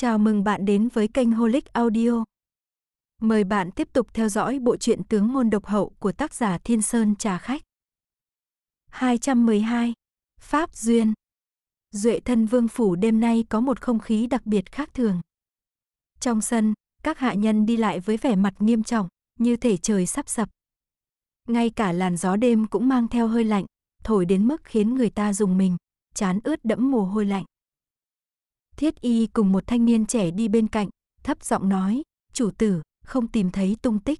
Chào mừng bạn đến với kênh Holic Audio. Mời bạn tiếp tục theo dõi bộ truyện Tướng môn độc hậu của tác giả Thiên Sơn Trà Khách. 212. Pháp Duyên Duệ thân vương phủ đêm nay có một không khí đặc biệt khác thường. Trong sân, các hạ nhân đi lại với vẻ mặt nghiêm trọng, như thể trời sắp sập. Ngay cả làn gió đêm cũng mang theo hơi lạnh, thổi đến mức khiến người ta dùng mình, chán ướt đẫm mồ hôi lạnh. Thiết y cùng một thanh niên trẻ đi bên cạnh, thấp giọng nói, chủ tử, không tìm thấy tung tích.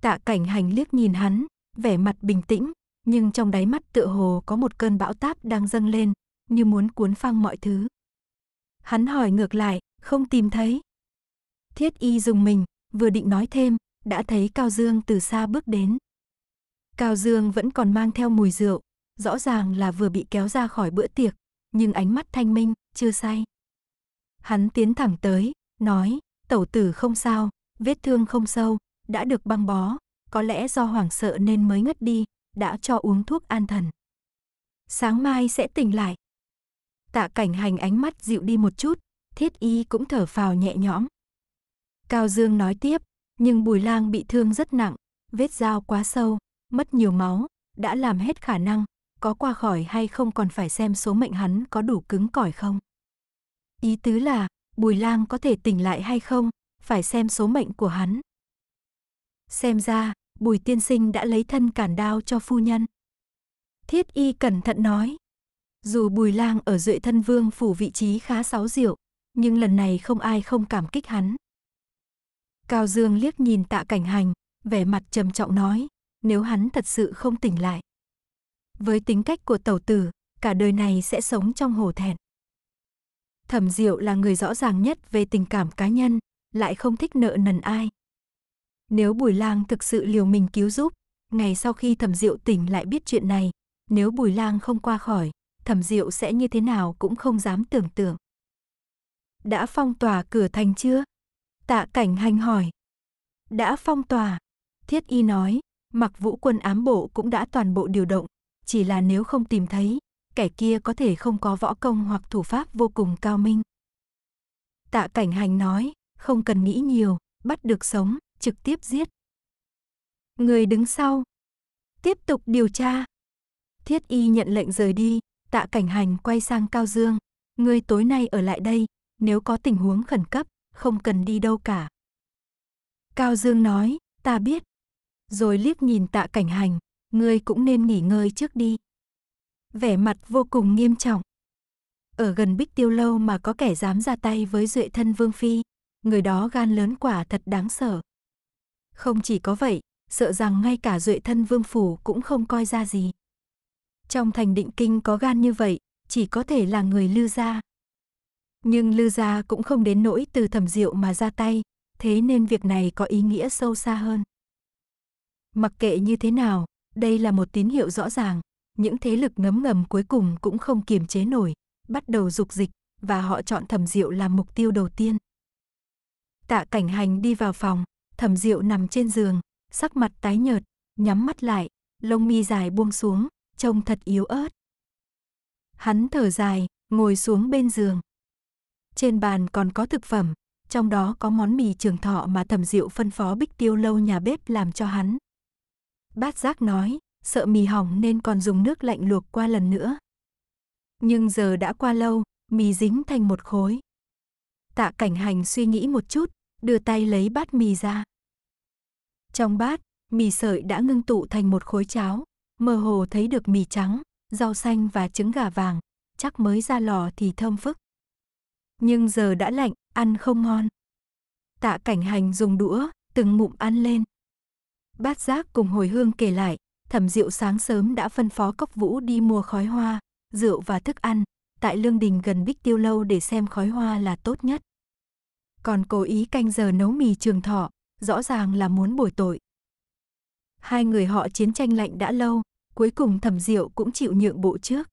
Tạ cảnh hành liếc nhìn hắn, vẻ mặt bình tĩnh, nhưng trong đáy mắt tựa hồ có một cơn bão táp đang dâng lên, như muốn cuốn phăng mọi thứ. Hắn hỏi ngược lại, không tìm thấy. Thiết y dùng mình, vừa định nói thêm, đã thấy Cao Dương từ xa bước đến. Cao Dương vẫn còn mang theo mùi rượu, rõ ràng là vừa bị kéo ra khỏi bữa tiệc, nhưng ánh mắt thanh minh, chưa say. Hắn tiến thẳng tới, nói, tẩu tử không sao, vết thương không sâu, đã được băng bó, có lẽ do hoảng sợ nên mới ngất đi, đã cho uống thuốc an thần. Sáng mai sẽ tỉnh lại. Tạ cảnh hành ánh mắt dịu đi một chút, thiết y cũng thở phào nhẹ nhõm. Cao Dương nói tiếp, nhưng Bùi Lang bị thương rất nặng, vết dao quá sâu, mất nhiều máu, đã làm hết khả năng, có qua khỏi hay không còn phải xem số mệnh hắn có đủ cứng cỏi không. Ý tứ là, Bùi Lang có thể tỉnh lại hay không, phải xem số mệnh của hắn. Xem ra, Bùi tiên sinh đã lấy thân cản đao cho phu nhân. Thiết y cẩn thận nói. Dù Bùi Lang ở Duệ Thân Vương phủ vị trí khá sáu diệu, nhưng lần này không ai không cảm kích hắn. Cao Dương liếc nhìn Tạ Cảnh Hành, vẻ mặt trầm trọng nói, nếu hắn thật sự không tỉnh lại, với tính cách của tẩu tử, cả đời này sẽ sống trong hổ thẹn. Thẩm Diệu là người rõ ràng nhất về tình cảm cá nhân, lại không thích nợ nần ai. Nếu Bùi Lang thực sự liều mình cứu giúp, ngày sau khi Thẩm Diệu tỉnh lại biết chuyện này, nếu Bùi Lang không qua khỏi, Thẩm Diệu sẽ như thế nào cũng không dám tưởng tượng. Đã phong tỏa cửa thành chưa? Tạ Cảnh Hành hỏi. Đã phong tỏa. Thiết Y nói, mặc vũ quân ám bộ cũng đã toàn bộ điều động, chỉ là nếu không tìm thấy, kẻ kia có thể không có võ công hoặc thủ pháp vô cùng cao minh. Tạ Cảnh Hành nói, không cần nghĩ nhiều, bắt được sống, trực tiếp giết. Người đứng sau, tiếp tục điều tra. Thiết y nhận lệnh rời đi, tạ cảnh hành quay sang Cao Dương. người tối nay ở lại đây, nếu có tình huống khẩn cấp, không cần đi đâu cả. Cao Dương nói, ta biết. Rồi liếc nhìn tạ cảnh hành, ngươi cũng nên nghỉ ngơi trước đi. Vẻ mặt vô cùng nghiêm trọng. Ở gần bích tiêu lâu mà có kẻ dám ra tay với duệ thân Vương Phi, người đó gan lớn quả thật đáng sợ. Không chỉ có vậy, sợ rằng ngay cả duệ thân Vương Phủ cũng không coi ra gì. Trong thành định kinh có gan như vậy, chỉ có thể là người lư gia. Nhưng lư gia cũng không đến nỗi từ thẩm diệu mà ra tay, thế nên việc này có ý nghĩa sâu xa hơn. Mặc kệ như thế nào, đây là một tín hiệu rõ ràng, những thế lực ngấm ngầm cuối cùng cũng không kiềm chế nổi, bắt đầu dục dịch và họ chọn Thẩm Diệu làm mục tiêu đầu tiên. Tạ Cảnh Hành đi vào phòng, Thẩm Diệu nằm trên giường, sắc mặt tái nhợt, nhắm mắt lại, lông mi dài buông xuống, trông thật yếu ớt. Hắn thở dài, ngồi xuống bên giường. Trên bàn còn có thực phẩm, trong đó có món mì trường thọ mà Thẩm Diệu phân phó Bích Tiêu lâu nhà bếp làm cho hắn. Bát giác nói, sợ mì hỏng nên còn dùng nước lạnh luộc qua lần nữa. Nhưng giờ đã qua lâu, mì dính thành một khối. Tạ cảnh hành suy nghĩ một chút, đưa tay lấy bát mì ra. Trong bát, mì sợi đã ngưng tụ thành một khối cháo, mơ hồ thấy được mì trắng, rau xanh và trứng gà vàng, chắc mới ra lò thì thơm phức. Nhưng giờ đã lạnh, ăn không ngon. Tạ cảnh hành dùng đũa, từng ngụm ăn lên. Bát giác cùng hồi hương kể lại, thẩm diệu sáng sớm đã phân phó cốc vũ đi mua khói hoa, rượu và thức ăn, tại lương đình gần bích tiêu lâu để xem khói hoa là tốt nhất. Còn cố ý canh giờ nấu mì trường thọ, rõ ràng là muốn bồi tội. Hai người họ chiến tranh lạnh đã lâu, cuối cùng thẩm diệu cũng chịu nhượng bộ trước.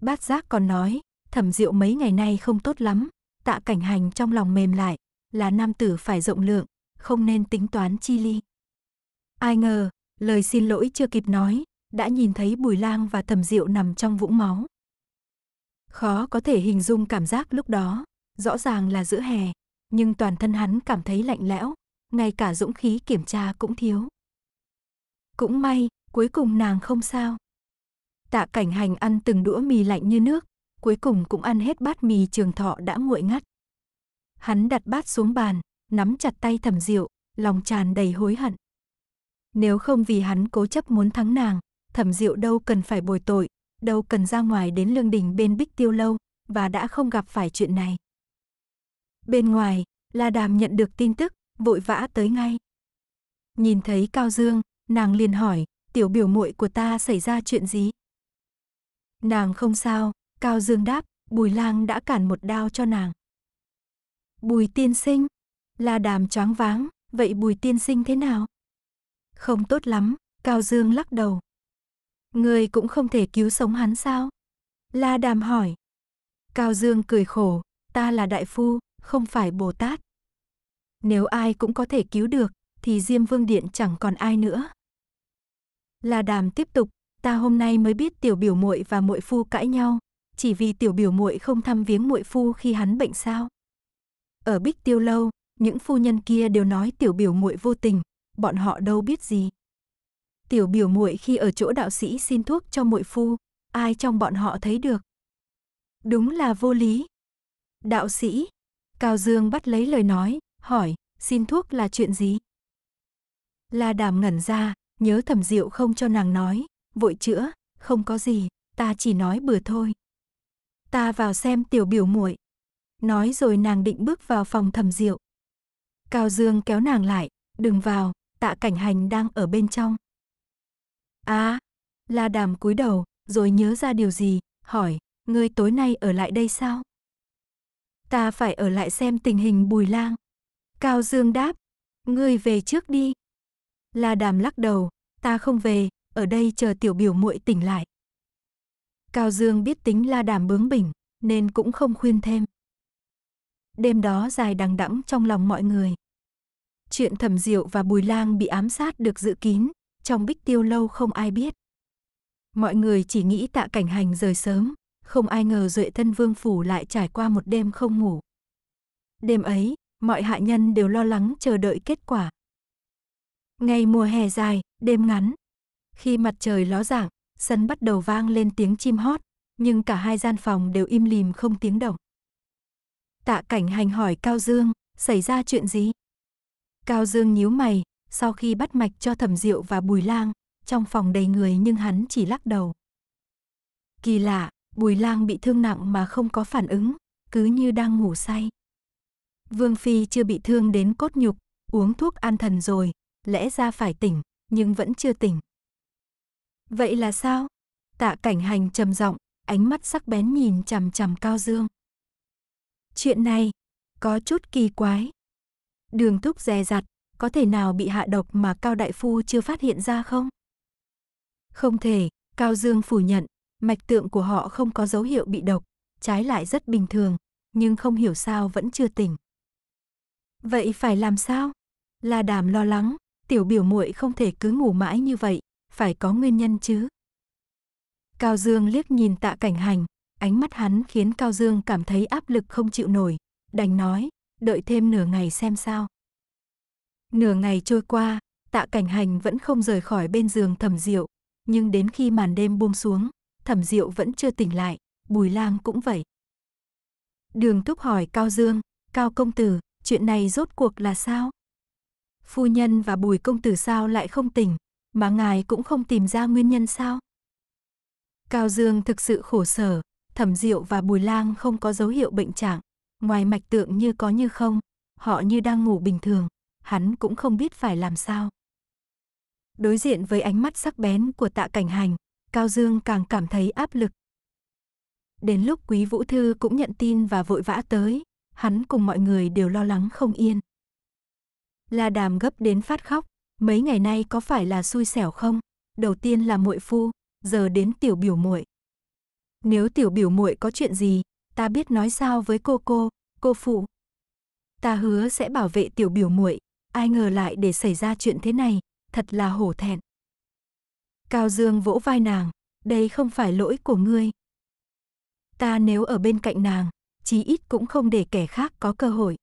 Bát giác còn nói, thẩm diệu mấy ngày nay không tốt lắm, tạ cảnh hành trong lòng mềm lại, là nam tử phải rộng lượng, không nên tính toán chi ly. Ai ngờ, lời xin lỗi chưa kịp nói, đã nhìn thấy Bùi Lang và Thẩm Diệu nằm trong vũng máu. Khó có thể hình dung cảm giác lúc đó, rõ ràng là giữa hè, nhưng toàn thân hắn cảm thấy lạnh lẽo, ngay cả dũng khí kiểm tra cũng thiếu. Cũng may, cuối cùng nàng không sao. Tạ cảnh hành ăn từng đũa mì lạnh như nước, cuối cùng cũng ăn hết bát mì trường thọ đã nguội ngắt. Hắn đặt bát xuống bàn, nắm chặt tay thẩm diệu, lòng tràn đầy hối hận. Nếu không vì hắn cố chấp muốn thắng nàng, thẩm diệu đâu cần phải bồi tội, đâu cần ra ngoài đến lương đình bên bích tiêu lâu, và đã không gặp phải chuyện này. Bên ngoài, La Đàm nhận được tin tức, vội vã tới ngay. Nhìn thấy Cao Dương, nàng liền hỏi, tiểu biểu muội của ta xảy ra chuyện gì? Nàng không sao, Cao Dương đáp, Bùi Lang đã cản một đao cho nàng. Bùi tiên sinh, La Đàm choáng váng, vậy Bùi tiên sinh thế nào? Không tốt lắm, Cao Dương lắc đầu. Người cũng không thể cứu sống hắn sao? La Đàm hỏi. Cao Dương cười khổ, ta là đại phu, không phải Bồ Tát. Nếu ai cũng có thể cứu được, thì Diêm Vương Điện chẳng còn ai nữa. La Đàm tiếp tục, ta hôm nay mới biết tiểu biểu muội và muội phu cãi nhau, chỉ vì tiểu biểu muội không thăm viếng muội phu khi hắn bệnh sao? Ở Bích Tiêu lâu, những phu nhân kia đều nói tiểu biểu muội vô tình, bọn họ đâu biết gì. Tiểu biểu muội khi ở chỗ đạo sĩ xin thuốc cho muội phu, ai trong bọn họ thấy được. Đúng là vô lý. Đạo sĩ, Cao Dương bắt lấy lời nói, hỏi, xin thuốc là chuyện gì? La Đàm ngẩn ra, nhớ thẩm diệu không cho nàng nói, vội chữa, không có gì, ta chỉ nói bừa thôi. Ta vào xem tiểu biểu muội. Nói rồi nàng định bước vào phòng thẩm diệu. Cao Dương kéo nàng lại, đừng vào, tạ cảnh hành đang ở bên trong. À, la đàm cúi đầu, rồi nhớ ra điều gì, hỏi, ngươi tối nay ở lại đây sao? Ta phải ở lại xem tình hình bùi lang. Cao Dương đáp, ngươi về trước đi. La đàm lắc đầu, ta không về, ở đây chờ tiểu biểu muội tỉnh lại. Cao Dương biết tính la đàm bướng bỉnh, nên cũng không khuyên thêm. Đêm đó dài đằng đẵng trong lòng mọi người. Chuyện Thẩm Diệu và Bùi Lang bị ám sát được giữ kín, trong Bích Tiêu lâu không ai biết. Mọi người chỉ nghĩ Tạ Cảnh Hành rời sớm, không ai ngờ Duệ Thân Vương phủ lại trải qua một đêm không ngủ. Đêm ấy, mọi hạ nhân đều lo lắng chờ đợi kết quả. Ngày mùa hè dài, đêm ngắn. Khi mặt trời ló dạng, sân bắt đầu vang lên tiếng chim hót, nhưng cả hai gian phòng đều im lìm không tiếng động. Tạ cảnh hành hỏi Cao Dương, xảy ra chuyện gì? Cao Dương nhíu mày, sau khi bắt mạch cho Thẩm Diệu và Bùi Lang, trong phòng đầy người nhưng hắn chỉ lắc đầu. Kỳ lạ, Bùi Lang bị thương nặng mà không có phản ứng, cứ như đang ngủ say. Vương Phi chưa bị thương đến cốt nhục, uống thuốc an thần rồi, lẽ ra phải tỉnh, nhưng vẫn chưa tỉnh. Vậy là sao? Tạ cảnh hành trầm giọng, ánh mắt sắc bén nhìn chằm chằm Cao Dương. Chuyện này, có chút kỳ quái. Đường thúc dè dặt, có thể nào bị hạ độc mà Cao Đại Phu chưa phát hiện ra không? Không thể, Cao Dương phủ nhận, mạch tượng của họ không có dấu hiệu bị độc, trái lại rất bình thường, nhưng không hiểu sao vẫn chưa tỉnh. Vậy phải làm sao? là Đàm lo lắng, tiểu biểu muội không thể cứ ngủ mãi như vậy, phải có nguyên nhân chứ. Cao Dương liếc nhìn tạ cảnh hành, ánh mắt hắn khiến Cao Dương cảm thấy áp lực không chịu nổi, đành nói, đợi thêm nửa ngày xem sao. Nửa ngày trôi qua, tạ cảnh hành vẫn không rời khỏi bên giường thẩm diệu, nhưng đến khi màn đêm buông xuống, thẩm diệu vẫn chưa tỉnh lại, bùi lang cũng vậy. Đường thúc hỏi Cao Dương, Cao Công Tử, chuyện này rốt cuộc là sao? Phu nhân và bùi công tử sao lại không tỉnh, mà ngài cũng không tìm ra nguyên nhân sao? Cao Dương thực sự khổ sở, thẩm diệu và bùi lang không có dấu hiệu bệnh trạng, Ngoài mạch tượng như có như không, họ như đang ngủ bình thường, hắn cũng không biết phải làm sao. Đối diện với ánh mắt sắc bén của tạ cảnh hành, Cao Dương càng cảm thấy áp lực. Đến lúc Quý Vũ Thư cũng nhận tin và vội vã tới, hắn cùng mọi người đều lo lắng không yên. La Đàm gấp đến phát khóc, mấy ngày nay có phải là xui xẻo không? Đầu tiên là muội phu, giờ đến tiểu biểu muội. Nếu tiểu biểu muội có chuyện gì, ta biết nói sao với cô cô, cô phụ. Ta hứa sẽ bảo vệ tiểu biểu muội, ai ngờ lại để xảy ra chuyện thế này, thật là hổ thẹn. Cao Dương vỗ vai nàng, đây không phải lỗi của ngươi. Ta nếu ở bên cạnh nàng, chí ít cũng không để kẻ khác có cơ hội.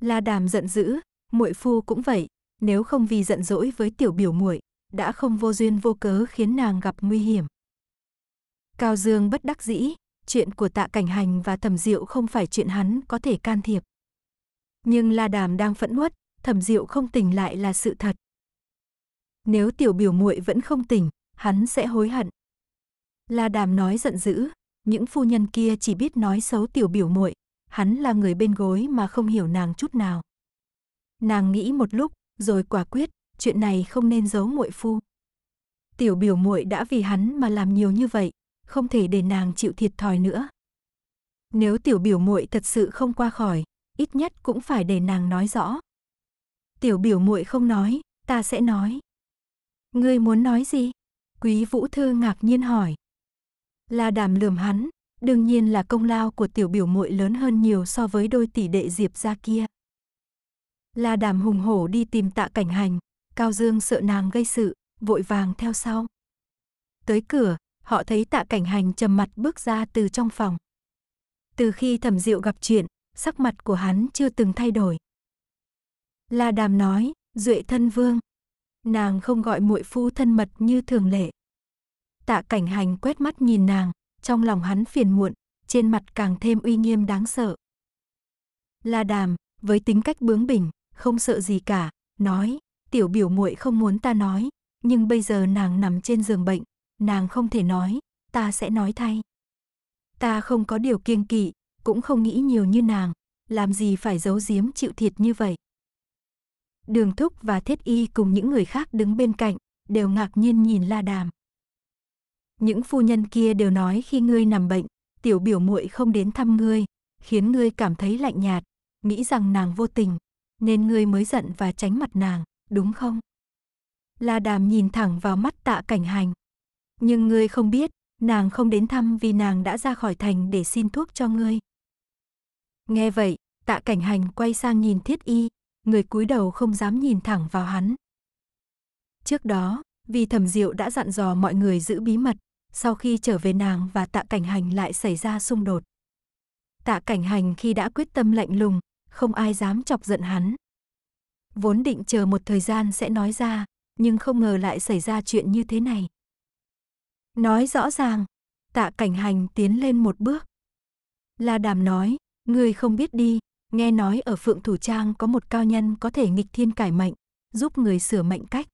La Đàm giận dữ, muội phu cũng vậy, nếu không vì giận dỗi với tiểu biểu muội, đã không vô duyên vô cớ khiến nàng gặp nguy hiểm. Cao Dương bất đắc dĩ, chuyện của tạ cảnh hành và thẩm diệu không phải chuyện hắn có thể can thiệp. Nhưng La Đàm đang phẫn uất, thẩm diệu không tỉnh lại là sự thật. Nếu tiểu biểu muội vẫn không tỉnh, hắn sẽ hối hận. La Đàm nói giận dữ, những phu nhân kia chỉ biết nói xấu tiểu biểu muội, hắn là người bên gối mà không hiểu nàng chút nào. Nàng nghĩ một lúc, rồi quả quyết, chuyện này không nên giấu muội phu. Tiểu biểu muội đã vì hắn mà làm nhiều như vậy, không thể để nàng chịu thiệt thòi nữa. Nếu tiểu biểu muội thật sự không qua khỏi, ít nhất cũng phải để nàng nói rõ. Tiểu biểu muội không nói, ta sẽ nói. Ngươi muốn nói gì? Quý Vũ Thư ngạc nhiên hỏi. Là đàm lườm hắn, đương nhiên là công lao của tiểu biểu muội lớn hơn nhiều so với đôi tỷ đệ Diệp gia kia. là Đàm hùng hổ đi tìm Tạ Cảnh Hành, Cao Dương sợ nàng gây sự, vội vàng theo sau. Tới cửa, họ thấy tạ cảnh hành trầm mặt bước ra từ trong phòng. Từ khi thẩm diệu gặp chuyện, sắc mặt của hắn chưa từng thay đổi. La đàm nói, duệ thân vương. Nàng không gọi muội phu thân mật như thường lệ. Tạ cảnh hành quét mắt nhìn nàng, trong lòng hắn phiền muộn, trên mặt càng thêm uy nghiêm đáng sợ. La đàm, với tính cách bướng bỉnh, không sợ gì cả, nói, tiểu biểu muội không muốn ta nói, nhưng bây giờ nàng nằm trên giường bệnh, nàng không thể nói, ta sẽ nói thay. Ta không có điều kiêng kỵ, cũng không nghĩ nhiều như nàng, làm gì phải giấu giếm chịu thiệt như vậy. Đường Thúc và Thiết Y cùng những người khác đứng bên cạnh, đều ngạc nhiên nhìn La Đàm. Những phu nhân kia đều nói khi ngươi nằm bệnh, tiểu biểu muội không đến thăm ngươi, khiến ngươi cảm thấy lạnh nhạt, nghĩ rằng nàng vô tình, nên ngươi mới giận và tránh mặt nàng, đúng không? La Đàm nhìn thẳng vào mắt tạ cảnh hành, nhưng ngươi không biết, nàng không đến thăm vì nàng đã ra khỏi thành để xin thuốc cho ngươi. Nghe vậy, tạ cảnh hành quay sang nhìn thiết y, người cúi đầu không dám nhìn thẳng vào hắn. Trước đó, vì thẩm diệu đã dặn dò mọi người giữ bí mật, sau khi trở về nàng và tạ cảnh hành lại xảy ra xung đột. Tạ cảnh hành khi đã quyết tâm lạnh lùng, không ai dám chọc giận hắn. Vốn định chờ một thời gian sẽ nói ra, nhưng không ngờ lại xảy ra chuyện như thế này. Nói rõ ràng, tạ cảnh hành tiến lên một bước. La đàm nói, ngươi không biết đi, nghe nói ở Phượng Thủ Trang có một cao nhân có thể nghịch thiên cải mệnh, giúp người sửa mệnh cách.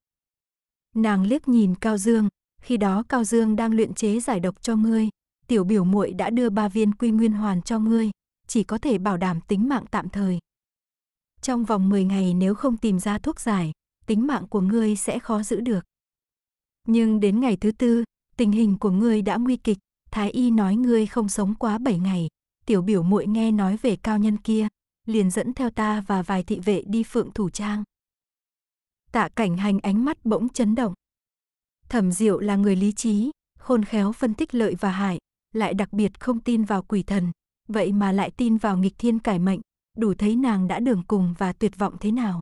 Nàng liếc nhìn Cao Dương, khi đó Cao Dương đang luyện chế giải độc cho ngươi, tiểu biểu muội đã đưa ba viên quy nguyên hoàn cho ngươi, chỉ có thể bảo đảm tính mạng tạm thời. Trong vòng 10 ngày nếu không tìm ra thuốc giải, tính mạng của ngươi sẽ khó giữ được. Nhưng đến ngày thứ tư, tình hình của ngươi đã nguy kịch, thái y nói ngươi không sống quá 7 ngày. Tiểu biểu muội nghe nói về cao nhân kia, liền dẫn theo ta và vài thị vệ đi phượng thủ trang. Tạ cảnh hành ánh mắt bỗng chấn động. Thẩm diệu là người lý trí, khôn khéo phân tích lợi và hại, lại đặc biệt không tin vào quỷ thần, vậy mà lại tin vào nghịch thiên cải mệnh, đủ thấy nàng đã đường cùng và tuyệt vọng thế nào.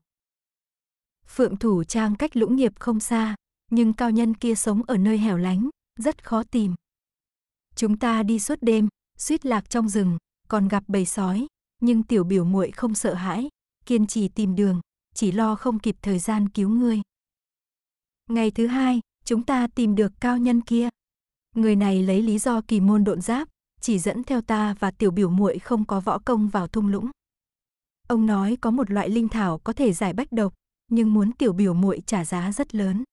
Phượng thủ trang cách lũng nghiệp không xa, nhưng cao nhân kia sống ở nơi hẻo lánh, rất khó tìm. Chúng ta đi suốt đêm, suýt lạc trong rừng, còn gặp bầy sói, nhưng tiểu biểu muội không sợ hãi, kiên trì tìm đường, chỉ lo không kịp thời gian cứu ngươi. Ngày thứ hai, chúng ta tìm được cao nhân kia. Người này lấy lý do kỳ môn độn giáp, chỉ dẫn theo ta và tiểu biểu muội không có võ công vào thung lũng. Ông nói có một loại linh thảo có thể giải bách độc, nhưng muốn tiểu biểu muội trả giá rất lớn.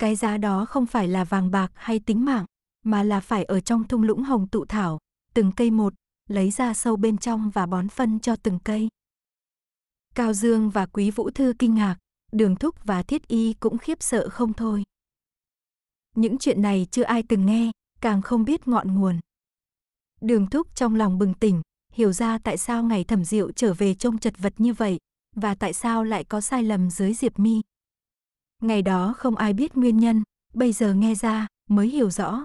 Cái giá đó không phải là vàng bạc hay tính mạng, mà là phải ở trong thung lũng hồng tụ thảo, từng cây một, lấy ra sâu bên trong và bón phân cho từng cây. Cao Dương và Quý Vũ Thư kinh ngạc, Đường Thúc và Thiết Y cũng khiếp sợ không thôi. Những chuyện này chưa ai từng nghe, càng không biết ngọn nguồn. Đường Thúc trong lòng bừng tỉnh, hiểu ra tại sao ngày thẩm diệu trở về trông chật vật như vậy, và tại sao lại có sai lầm dưới Diệp Mi, Ngày đó không ai biết nguyên nhân, bây giờ nghe ra mới hiểu rõ.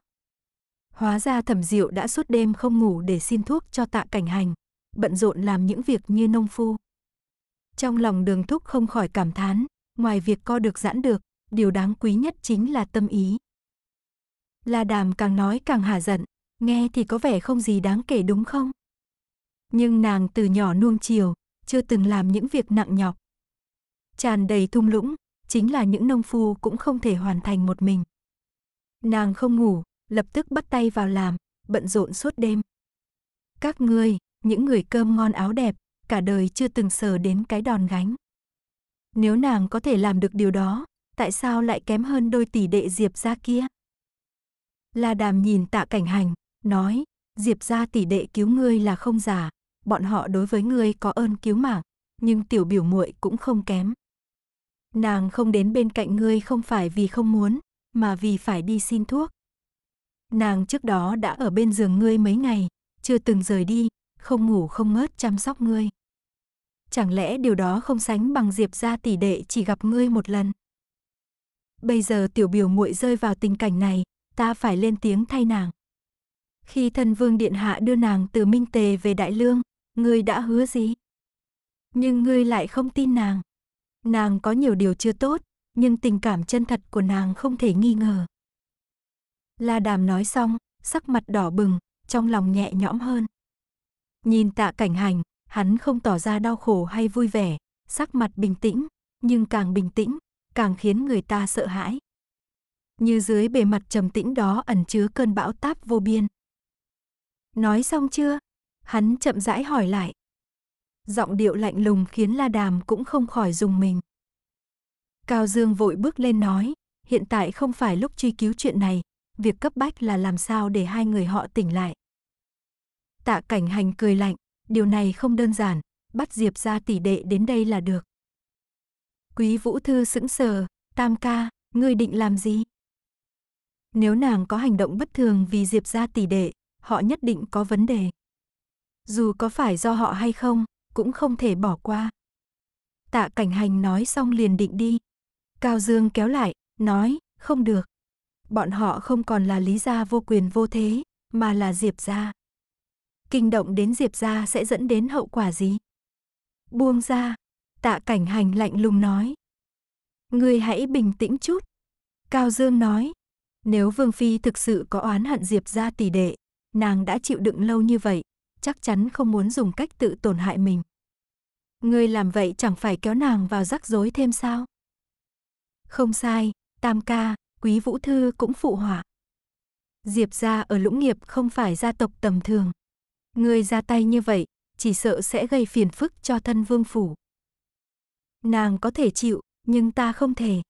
Hóa ra thẩm diệu đã suốt đêm không ngủ để xin thuốc cho tạ cảnh hành, bận rộn làm những việc như nông phu. Trong lòng đường thúc không khỏi cảm thán, ngoài việc co được giãn được, điều đáng quý nhất chính là tâm ý. La đàm càng nói càng hà giận, nghe thì có vẻ không gì đáng kể đúng không? Nhưng nàng từ nhỏ nuông chiều, chưa từng làm những việc nặng nhọc. Tràn đầy thung lũng, chính là những nông phu cũng không thể hoàn thành một mình. Nàng không ngủ, lập tức bắt tay vào làm, bận rộn suốt đêm. Các ngươi, những người cơm ngon áo đẹp, cả đời chưa từng sờ đến cái đòn gánh. Nếu nàng có thể làm được điều đó, tại sao lại kém hơn đôi tỷ đệ Diệp gia kia? La Đàm nhìn Tạ Cảnh Hành, nói, Diệp gia tỷ đệ cứu ngươi là không giả, bọn họ đối với ngươi có ơn cứu mạng, nhưng tiểu biểu muội cũng không kém. Nàng không đến bên cạnh ngươi không phải vì không muốn, mà vì phải đi xin thuốc. Nàng trước đó đã ở bên giường ngươi mấy ngày, chưa từng rời đi, không ngủ không ngớt chăm sóc ngươi. Chẳng lẽ điều đó không sánh bằng Diệp gia tỷ đệ chỉ gặp ngươi một lần? Bây giờ tiểu biểu muội rơi vào tình cảnh này, ta phải lên tiếng thay nàng. Khi thân vương điện hạ đưa nàng từ Minh Tề về Đại Lương, ngươi đã hứa gì? Nhưng ngươi lại không tin nàng. Nàng có nhiều điều chưa tốt, nhưng tình cảm chân thật của nàng không thể nghi ngờ. La Đàm nói xong, sắc mặt đỏ bừng, trong lòng nhẹ nhõm hơn. Nhìn tạ cảnh hành, hắn không tỏ ra đau khổ hay vui vẻ, sắc mặt bình tĩnh, nhưng càng bình tĩnh, càng khiến người ta sợ hãi. Như dưới bề mặt trầm tĩnh đó ẩn chứa cơn bão táp vô biên. Nói xong chưa? Hắn chậm rãi hỏi lại giọng điệu lạnh lùng khiến La Đàm cũng không khỏi dùng mình. Cao Dương vội bước lên nói, hiện tại không phải lúc truy cứu chuyện này, việc cấp bách là làm sao để hai người họ tỉnh lại. Tạ cảnh hành cười lạnh, điều này không đơn giản, bắt Diệp ra tỷ đệ đến đây là được. Quý Vũ Thư sững sờ, tam ca, ngươi định làm gì? Nếu nàng có hành động bất thường vì Diệp ra tỷ đệ, họ nhất định có vấn đề. Dù có phải do họ hay không, cũng không thể bỏ qua. Tạ cảnh hành nói xong liền định đi. Cao Dương kéo lại, nói, không được. Bọn họ không còn là lý gia vô quyền vô thế, mà là Diệp gia. Kinh động đến Diệp gia sẽ dẫn đến hậu quả gì? Buông ra, tạ cảnh hành lạnh lùng nói. Ngươi hãy bình tĩnh chút. Cao Dương nói, nếu Vương Phi thực sự có oán hận Diệp gia tỷ đệ, nàng đã chịu đựng lâu như vậy, chắc chắn không muốn dùng cách tự tổn hại mình. Ngươi làm vậy chẳng phải kéo nàng vào rắc rối thêm sao? Không sai, Tam ca, Quý Vũ Thư cũng phụ hỏa. Diệp gia ở Lũng Nghiệp không phải gia tộc tầm thường. Ngươi ra tay như vậy, chỉ sợ sẽ gây phiền phức cho thân vương phủ. Nàng có thể chịu, nhưng ta không thể.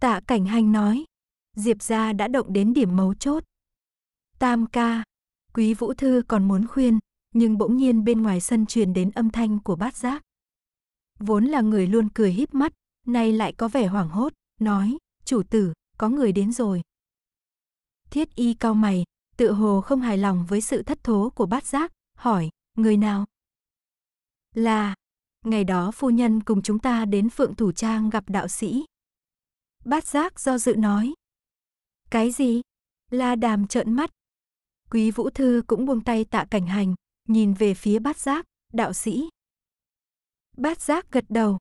Tạ Cảnh Hành nói, Diệp gia đã động đến điểm mấu chốt. Tam ca, Quý Vũ Thư còn muốn khuyên, nhưng bỗng nhiên bên ngoài sân truyền đến âm thanh của bát giác. Vốn là người luôn cười híp mắt, nay lại có vẻ hoảng hốt, nói, chủ tử, có người đến rồi. Thiết y cao mày, tự hồ không hài lòng với sự thất thố của bát giác, hỏi, người nào? Là, ngày đó phu nhân cùng chúng ta đến Phượng Thủ Trang gặp đạo sĩ. Bát giác do dự nói. Cái gì? La đàm trợn mắt. Quý Vũ Thư cũng buông tay tạ cảnh hành, nhìn về phía bát giác, đạo sĩ. Bát giác gật đầu.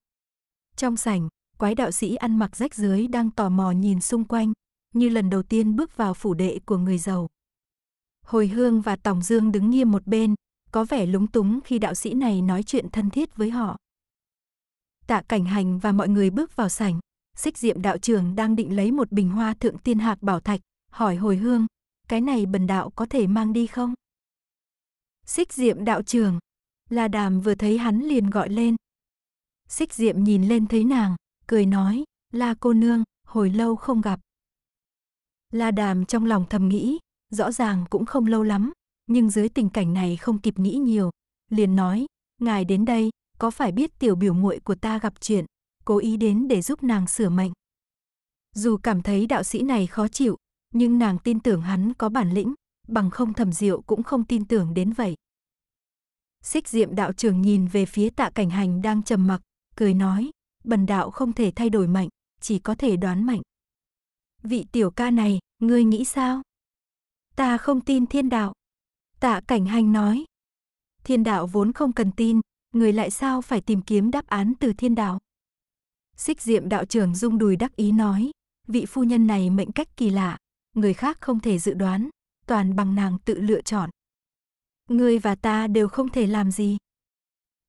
Trong sảnh, quái đạo sĩ ăn mặc rách dưới đang tò mò nhìn xung quanh, như lần đầu tiên bước vào phủ đệ của người giàu. Hồi Hương và Tòng Dương đứng nghiêm một bên, có vẻ lúng túng khi đạo sĩ này nói chuyện thân thiết với họ. Tạ Cảnh Hành và mọi người bước vào sảnh, Xích Diệm đạo trưởng đang định lấy một bình hoa thượng tiên hạt bảo thạch, hỏi Hồi Hương, cái này bần đạo có thể mang đi không? Xích Diệm đạo trưởng. La Đàm vừa thấy hắn liền gọi lên. Xích Diệm nhìn lên thấy nàng, cười nói, La cô nương, hồi lâu không gặp. La Đàm trong lòng thầm nghĩ, rõ ràng cũng không lâu lắm, nhưng dưới tình cảnh này không kịp nghĩ nhiều, liền nói, ngài đến đây, có phải biết tiểu biểu muội của ta gặp chuyện, cố ý đến để giúp nàng sửa mệnh. Dù cảm thấy đạo sĩ này khó chịu, nhưng nàng tin tưởng hắn có bản lĩnh, bằng không thẩm diệu cũng không tin tưởng đến vậy. Xích diệm đạo trưởng nhìn về phía tạ cảnh hành đang trầm mặc, cười nói, bần đạo không thể thay đổi mạnh, chỉ có thể đoán mạnh. Vị tiểu ca này, ngươi nghĩ sao? Ta không tin thiên đạo. Tạ cảnh hành nói. Thiên đạo vốn không cần tin, người lại sao phải tìm kiếm đáp án từ thiên đạo? Xích diệm đạo trưởng rung đùi đắc ý nói, vị phu nhân này mệnh cách kỳ lạ, người khác không thể dự đoán, toàn bằng nàng tự lựa chọn. Ngươi và ta đều không thể làm gì.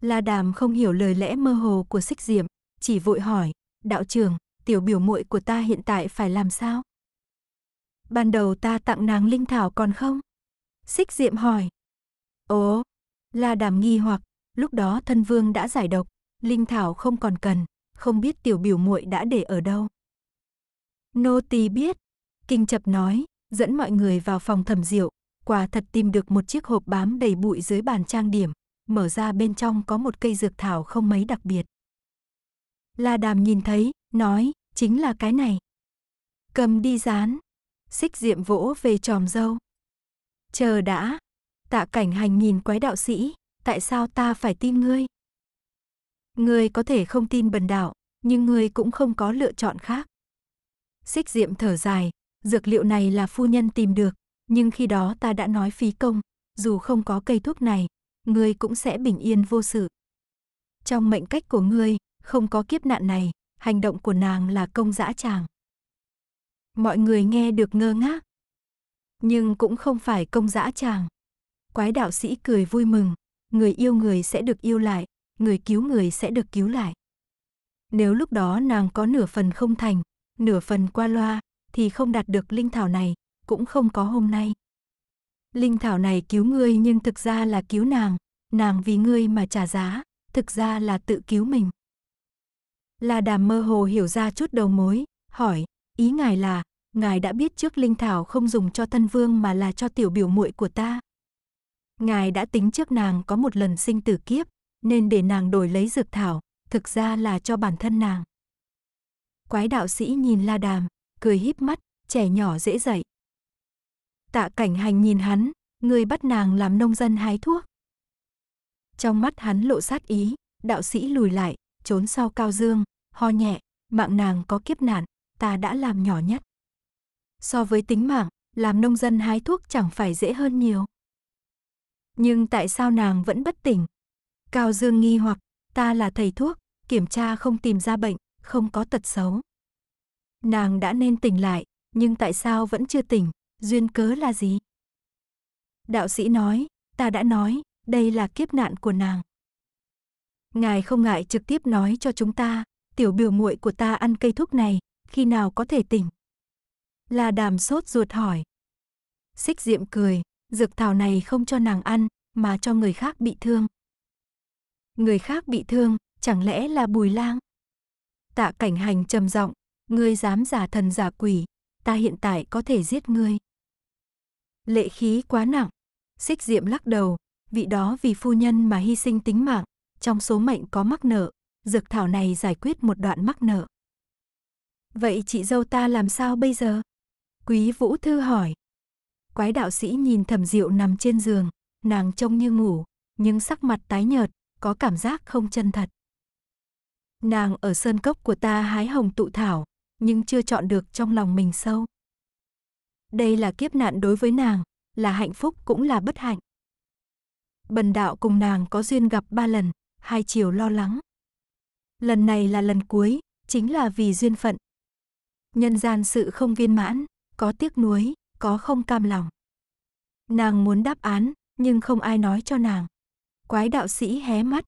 La Đàm không hiểu lời lẽ mơ hồ của Sích Diệm, chỉ vội hỏi, đạo trưởng, tiểu biểu muội của ta hiện tại phải làm sao? Ban đầu ta tặng nàng linh thảo còn không? Xích Diệm hỏi. Ồ, La Đàm nghi hoặc, lúc đó thân vương đã giải độc, linh thảo không còn cần, không biết tiểu biểu muội đã để ở đâu. Nô tỳ biết, Kinh Chập nói, dẫn mọi người vào phòng thẩm diệu, quả thật tìm được một chiếc hộp bám đầy bụi dưới bàn trang điểm, mở ra bên trong có một cây dược thảo không mấy đặc biệt. La Đàm nhìn thấy, nói, chính là cái này. Cầm đi dán. Xích diệm vỗ về tròm dâu. Chờ đã. Tạ cảnh hành nhìn quái đạo sĩ, tại sao ta phải tin ngươi? Ngươi có thể không tin bần đạo, nhưng ngươi cũng không có lựa chọn khác. Xích diệm thở dài, Dược liệu này là phu nhân tìm được, nhưng khi đó ta đã nói phí công, dù không có cây thuốc này, ngươi cũng sẽ bình yên vô sự. Trong mệnh cách của ngươi, không có kiếp nạn này, hành động của nàng là công dã tràng. Mọi người nghe được ngơ ngác, nhưng cũng không phải công dã tràng. Quái đạo sĩ cười vui mừng, người yêu người sẽ được yêu lại, người cứu người sẽ được cứu lại. Nếu lúc đó nàng có nửa phần không thành, nửa phần qua loa, thì không đạt được linh thảo này, cũng không có hôm nay. Linh thảo này cứu ngươi nhưng thực ra là cứu nàng, nàng vì ngươi mà trả giá, thực ra là tự cứu mình. La Đàm mơ hồ hiểu ra chút đầu mối, hỏi, ý ngài là, ngài đã biết trước linh thảo không dùng cho thân vương mà là cho tiểu biểu muội của ta. Ngài đã tính trước nàng có một lần sinh tử kiếp, nên để nàng đổi lấy dược thảo, thực ra là cho bản thân nàng. Quái đạo sĩ nhìn La Đàm, cười híp mắt, trẻ nhỏ dễ dậy. Tạ cảnh hành nhìn hắn, người bắt nàng làm nông dân hái thuốc. Trong mắt hắn lộ sát ý, đạo sĩ lùi lại, trốn sau cao dương, ho nhẹ, mạng nàng có kiếp nạn, ta đã làm nhỏ nhất. So với tính mạng, làm nông dân hái thuốc chẳng phải dễ hơn nhiều. Nhưng tại sao nàng vẫn bất tỉnh? Cao Dương nghi hoặc, ta là thầy thuốc, kiểm tra không tìm ra bệnh, không có tật xấu. Nàng đã nên tỉnh lại, nhưng tại sao vẫn chưa tỉnh, duyên cớ là gì? Đạo sĩ nói, ta đã nói, đây là kiếp nạn của nàng. Ngài không ngại trực tiếp nói cho chúng ta, tiểu biểu muội của ta ăn cây thuốc này, khi nào có thể tỉnh? La đàm sốt ruột hỏi. Xích diệm cười, dược thảo này không cho nàng ăn, mà cho người khác bị thương. Người khác bị thương, chẳng lẽ là bùi lang? Tạ cảnh hành trầm giọng, ngươi dám giả thần giả quỷ, ta hiện tại có thể giết ngươi. Lệ khí quá nặng, xích diệm lắc đầu, vị đó vì phu nhân mà hy sinh tính mạng, trong số mệnh có mắc nợ, dược thảo này giải quyết một đoạn mắc nợ. Vậy chị dâu ta làm sao bây giờ? Quý Vũ Thư hỏi. Quái đạo sĩ nhìn thẩm diệu nằm trên giường, nàng trông như ngủ, nhưng sắc mặt tái nhợt, có cảm giác không chân thật. Nàng ở sơn cốc của ta hái hồng tụ thảo, nhưng chưa chọn được trong lòng mình sâu. Đây là kiếp nạn đối với nàng, là hạnh phúc cũng là bất hạnh. Bần đạo cùng nàng có duyên gặp ba lần, hai chiều lo lắng. Lần này là lần cuối, chính là vì duyên phận. Nhân gian sự không viên mãn, có tiếc nuối, có không cam lòng. Nàng muốn đáp án, nhưng không ai nói cho nàng. Quái đạo sĩ hé mắt.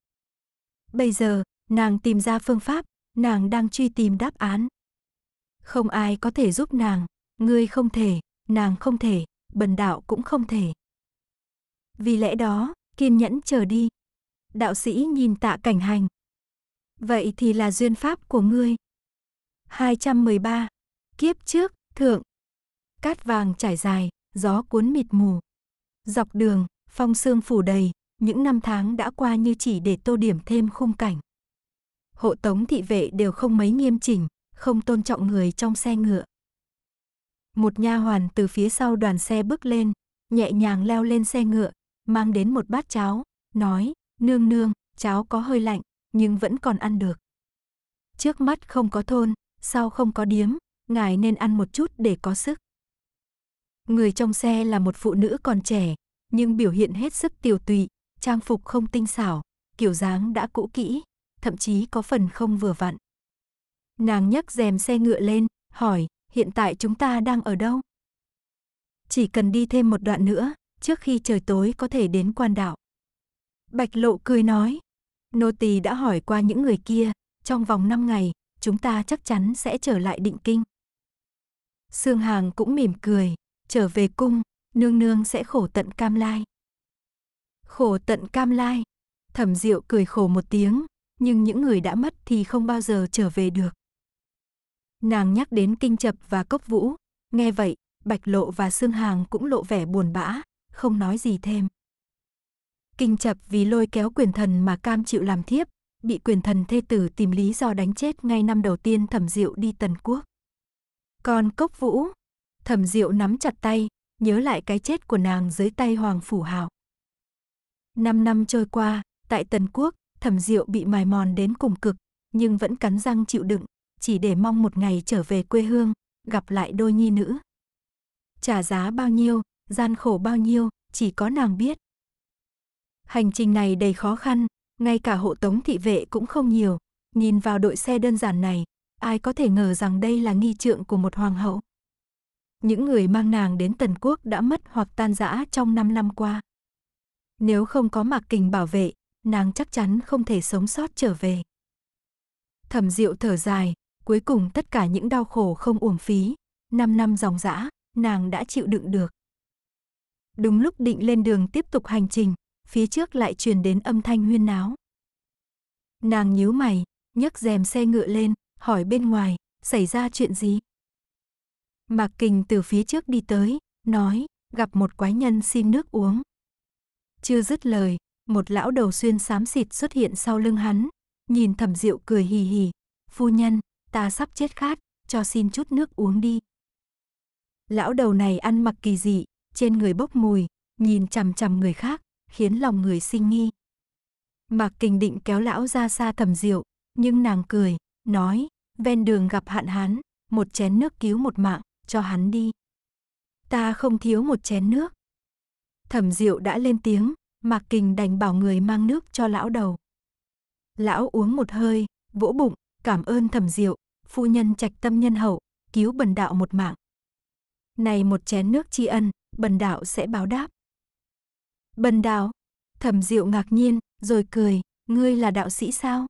Bây giờ, nàng tìm ra phương pháp, nàng đang truy tìm đáp án. Không ai có thể giúp nàng, ngươi không thể, nàng không thể, bần đạo cũng không thể. Vì lẽ đó, kiên nhẫn chờ đi. Đạo sĩ nhìn tạ cảnh hành. Vậy thì là duyên pháp của ngươi. 213. Kiếp trước, thượng. Cát vàng trải dài, gió cuốn mịt mù. Dọc đường, phong sương phủ đầy, những năm tháng đã qua như chỉ để tô điểm thêm khung cảnh. Hộ tống thị vệ đều không mấy nghiêm chỉnh, không tôn trọng người trong xe ngựa. Một nha hoàn từ phía sau đoàn xe bước lên, nhẹ nhàng leo lên xe ngựa, mang đến một bát cháo, nói, nương nương, cháo có hơi lạnh, nhưng vẫn còn ăn được. Trước mắt không có thôn, sau không có điếm, ngài nên ăn một chút để có sức. Người trong xe là một phụ nữ còn trẻ, nhưng biểu hiện hết sức tiểu tụy, trang phục không tinh xảo, kiểu dáng đã cũ kỹ, thậm chí có phần không vừa vặn. Nàng nhấc rèm xe ngựa lên, hỏi, hiện tại chúng ta đang ở đâu? Chỉ cần đi thêm một đoạn nữa, trước khi trời tối có thể đến quan đạo Bạch lộ cười nói, nô tỳ đã hỏi qua những người kia, trong vòng 5 ngày, chúng ta chắc chắn sẽ trở lại định kinh. Sương Hàng cũng mỉm cười, trở về cung, nương nương sẽ khổ tận cam lai. Khổ tận cam lai, thẩm diệu cười khổ một tiếng, nhưng những người đã mất thì không bao giờ trở về được. Nàng nhắc đến kinh chập và cốc vũ. Nghe vậy, Bạch Lộ và Sương Hàng cũng lộ vẻ buồn bã, không nói gì thêm. Kinh chập vì lôi kéo quyền thần mà cam chịu làm thiếp, bị quyền thần thê tử tìm lý do đánh chết ngay năm đầu tiên thẩm diệu đi tần quốc. Còn cốc vũ, thẩm diệu nắm chặt tay, nhớ lại cái chết của nàng dưới tay Hoàng Phủ Hào. Năm năm trôi qua, tại Tần Quốc, thẩm diệu bị mài mòn đến cùng cực, nhưng vẫn cắn răng chịu đựng, chỉ để mong một ngày trở về quê hương, gặp lại đôi nhi nữ. Trả giá bao nhiêu, gian khổ bao nhiêu, chỉ có nàng biết. Hành trình này đầy khó khăn, ngay cả hộ tống thị vệ cũng không nhiều. Nhìn vào đội xe đơn giản này, ai có thể ngờ rằng đây là nghi trượng của một hoàng hậu. Những người mang nàng đến Tần Quốc đã mất hoặc tan rã trong 5 năm qua. Nếu không có Mạc Kình bảo vệ, nàng chắc chắn không thể sống sót trở về. Thẩm Diệu thở dài, Cuối cùng tất cả những đau khổ không uổng phí, 5 năm dòng dã, nàng đã chịu đựng được. Đúng lúc định lên đường tiếp tục hành trình, phía trước lại truyền đến âm thanh huyên náo. Nàng nhíu mày, nhấc rèm xe ngựa lên, hỏi bên ngoài, xảy ra chuyện gì? Mạc Kình từ phía trước đi tới, nói, gặp một quái nhân xin nước uống. Chưa dứt lời, một lão đầu xuyên xám xịt xuất hiện sau lưng hắn, nhìn thẩm diệu cười hì hì, phu nhân, ta sắp chết khát, cho xin chút nước uống đi. Lão đầu này ăn mặc kỳ dị, trên người bốc mùi, nhìn chằm chằm người khác, khiến lòng người sinh nghi. Mạc Kình định kéo lão ra xa thầm rượu, nhưng nàng cười, nói, ven đường gặp hạn hán, một chén nước cứu một mạng, cho hắn đi. Ta không thiếu một chén nước. Thẩm Diệu đã lên tiếng, Mạc Kình đành bảo người mang nước cho lão đầu. Lão uống một hơi, vỗ bụng, Cảm ơn thẩm diệu, phu nhân trạch tâm nhân hậu, cứu bần đạo một mạng. Này một chén nước tri ân, bần đạo sẽ báo đáp. Bần đạo, thẩm diệu ngạc nhiên, rồi cười, ngươi là đạo sĩ sao?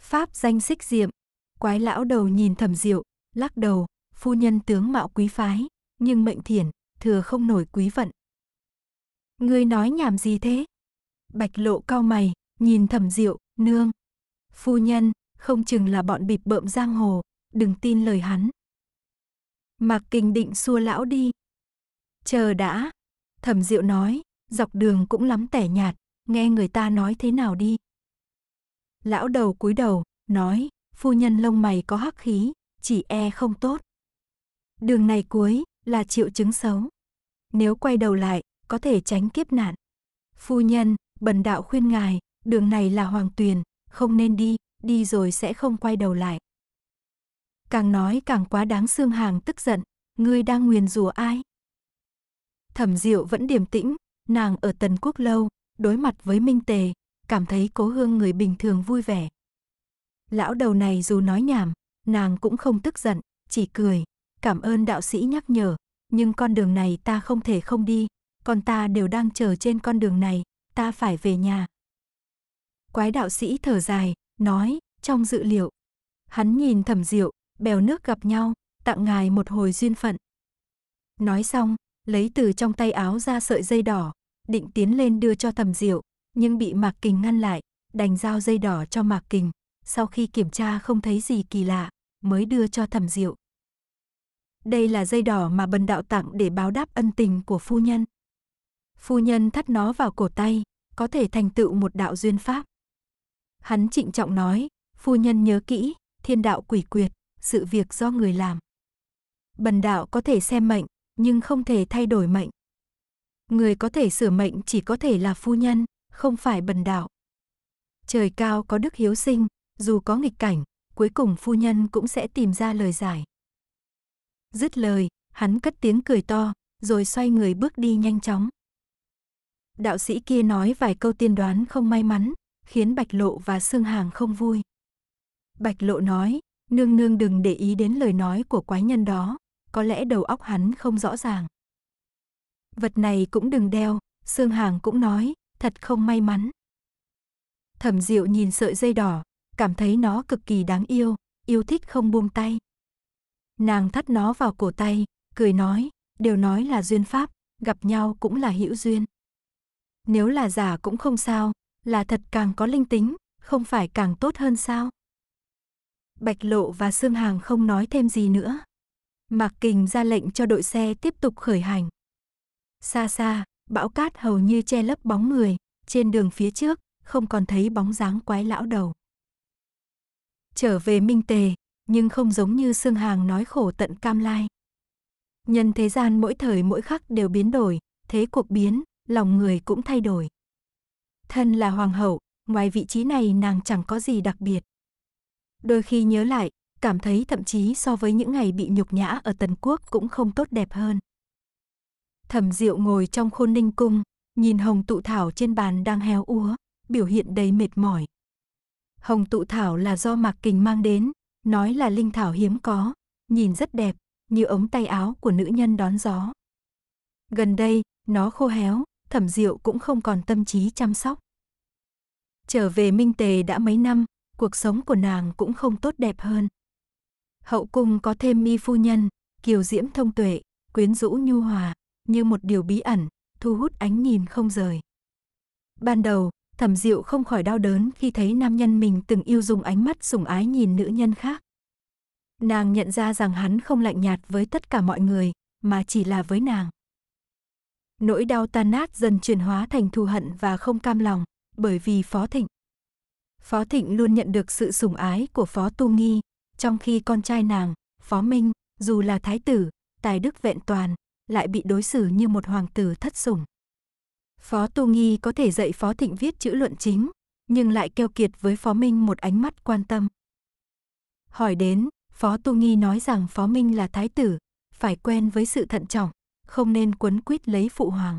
Pháp danh xích diệm, quái lão đầu nhìn thẩm diệu, lắc đầu, phu nhân tướng mạo quý phái, nhưng mệnh thiển, thừa không nổi quý vận. Ngươi nói nhảm gì thế? Bạch lộ cao mày, nhìn thẩm diệu, nương. Phu nhân, không chừng là bọn bịp bợm giang hồ, đừng tin lời hắn. Mạc kinh định xua lão đi. Chờ đã, Thẩm Diệu nói, dọc đường cũng lắm tẻ nhạt, nghe người ta nói thế nào đi. Lão đầu cúi đầu, nói, phu nhân lông mày có hắc khí, chỉ e không tốt. Đường này cuối là triệu chứng xấu. Nếu quay đầu lại, có thể tránh kiếp nạn. Phu nhân, bần đạo khuyên ngài, đường này là hoàng tuyền, không nên đi đi rồi sẽ không quay đầu lại. Càng nói càng quá đáng xương hàng tức giận, ngươi đang nguyền rủa ai? Thẩm Diệu vẫn điềm tĩnh, nàng ở Tần Quốc lâu, đối mặt với Minh Tề, cảm thấy Cố Hương người bình thường vui vẻ. Lão đầu này dù nói nhảm, nàng cũng không tức giận, chỉ cười, cảm ơn đạo sĩ nhắc nhở, nhưng con đường này ta không thể không đi, con ta đều đang chờ trên con đường này, ta phải về nhà. Quái đạo sĩ thở dài, nói, trong dự liệu. Hắn nhìn thẩm diệu, bèo nước gặp nhau, tặng ngài một hồi duyên phận. Nói xong, lấy từ trong tay áo ra sợi dây đỏ, định tiến lên đưa cho thẩm diệu, nhưng bị Mạc Kình ngăn lại, đành giao dây đỏ cho Mạc Kình, sau khi kiểm tra không thấy gì kỳ lạ, mới đưa cho thẩm diệu. Đây là dây đỏ mà bần đạo tặng để báo đáp ân tình của phu nhân. Phu nhân thắt nó vào cổ tay, có thể thành tựu một đạo duyên pháp. Hắn trịnh trọng nói, phu nhân nhớ kỹ, thiên đạo quỷ quyệt, sự việc do người làm. Bần đạo có thể xem mệnh, nhưng không thể thay đổi mệnh. Người có thể sửa mệnh chỉ có thể là phu nhân, không phải bần đạo. Trời cao có đức hiếu sinh, dù có nghịch cảnh, cuối cùng phu nhân cũng sẽ tìm ra lời giải. Dứt lời, hắn cất tiếng cười to, rồi xoay người bước đi nhanh chóng. Đạo sĩ kia nói vài câu tiên đoán không may mắn, khiến Bạch Lộ và Sương Hàng không vui. Bạch Lộ nói, nương nương đừng để ý đến lời nói của quái nhân đó, có lẽ đầu óc hắn không rõ ràng. Vật này cũng đừng đeo, Sương Hàng cũng nói, thật không may mắn. Thẩm Diệu nhìn sợi dây đỏ, cảm thấy nó cực kỳ đáng yêu, yêu thích không buông tay. Nàng thắt nó vào cổ tay, cười nói, đều nói là duyên pháp, gặp nhau cũng là hữu duyên. Nếu là giả cũng không sao, là thật càng có linh tính, không phải càng tốt hơn sao? Bạch Lộ và Sương Hàng không nói thêm gì nữa. Mạc Kình ra lệnh cho đội xe tiếp tục khởi hành. Xa xa, bão cát hầu như che lấp bóng người, trên đường phía trước không còn thấy bóng dáng quái lão đầu. Trở về Minh Tề, nhưng không giống như Sương Hàng nói khổ tận cam lai. Nhân thế gian mỗi thời mỗi khắc đều biến đổi, thế cuộc biến, lòng người cũng thay đổi. Thân là hoàng hậu, ngoài vị trí này nàng chẳng có gì đặc biệt. Đôi khi nhớ lại, cảm thấy thậm chí so với những ngày bị nhục nhã ở Tần Quốc cũng không tốt đẹp hơn. Thẩm Diệu ngồi trong khôn ninh cung, nhìn hồng tụ thảo trên bàn đang héo úa, biểu hiện đầy mệt mỏi. Hồng tụ thảo là do Mạc Kình mang đến, nói là linh thảo hiếm có, nhìn rất đẹp, như ống tay áo của nữ nhân đón gió. Gần đây, nó khô héo, thẩm diệu cũng không còn tâm trí chăm sóc. Trở về Minh Tề đã mấy năm, cuộc sống của nàng cũng không tốt đẹp hơn. Hậu cung có thêm mi phu nhân, kiều diễm thông tuệ, quyến rũ nhu hòa, như một điều bí ẩn, thu hút ánh nhìn không rời. Ban đầu, thẩm diệu không khỏi đau đớn khi thấy nam nhân mình từng yêu dùng ánh mắt sủng ái nhìn nữ nhân khác. Nàng nhận ra rằng hắn không lạnh nhạt với tất cả mọi người, mà chỉ là với nàng. Nỗi đau tan nát dần chuyển hóa thành thù hận và không cam lòng, bởi vì Phó Thịnh. Phó Thịnh luôn nhận được sự sủng ái của Phó Tu Nghi, trong khi con trai nàng, Phó Minh, dù là thái tử, tài đức vẹn toàn, lại bị đối xử như một hoàng tử thất sủng. Phó Tu Nghi có thể dạy Phó Thịnh viết chữ luận chính, nhưng lại keo kiệt với Phó Minh một ánh mắt quan tâm. Hỏi đến, Phó Tu Nghi nói rằng Phó Minh là thái tử, phải quen với sự thận trọng, không nên quấn quýt lấy phụ hoàng.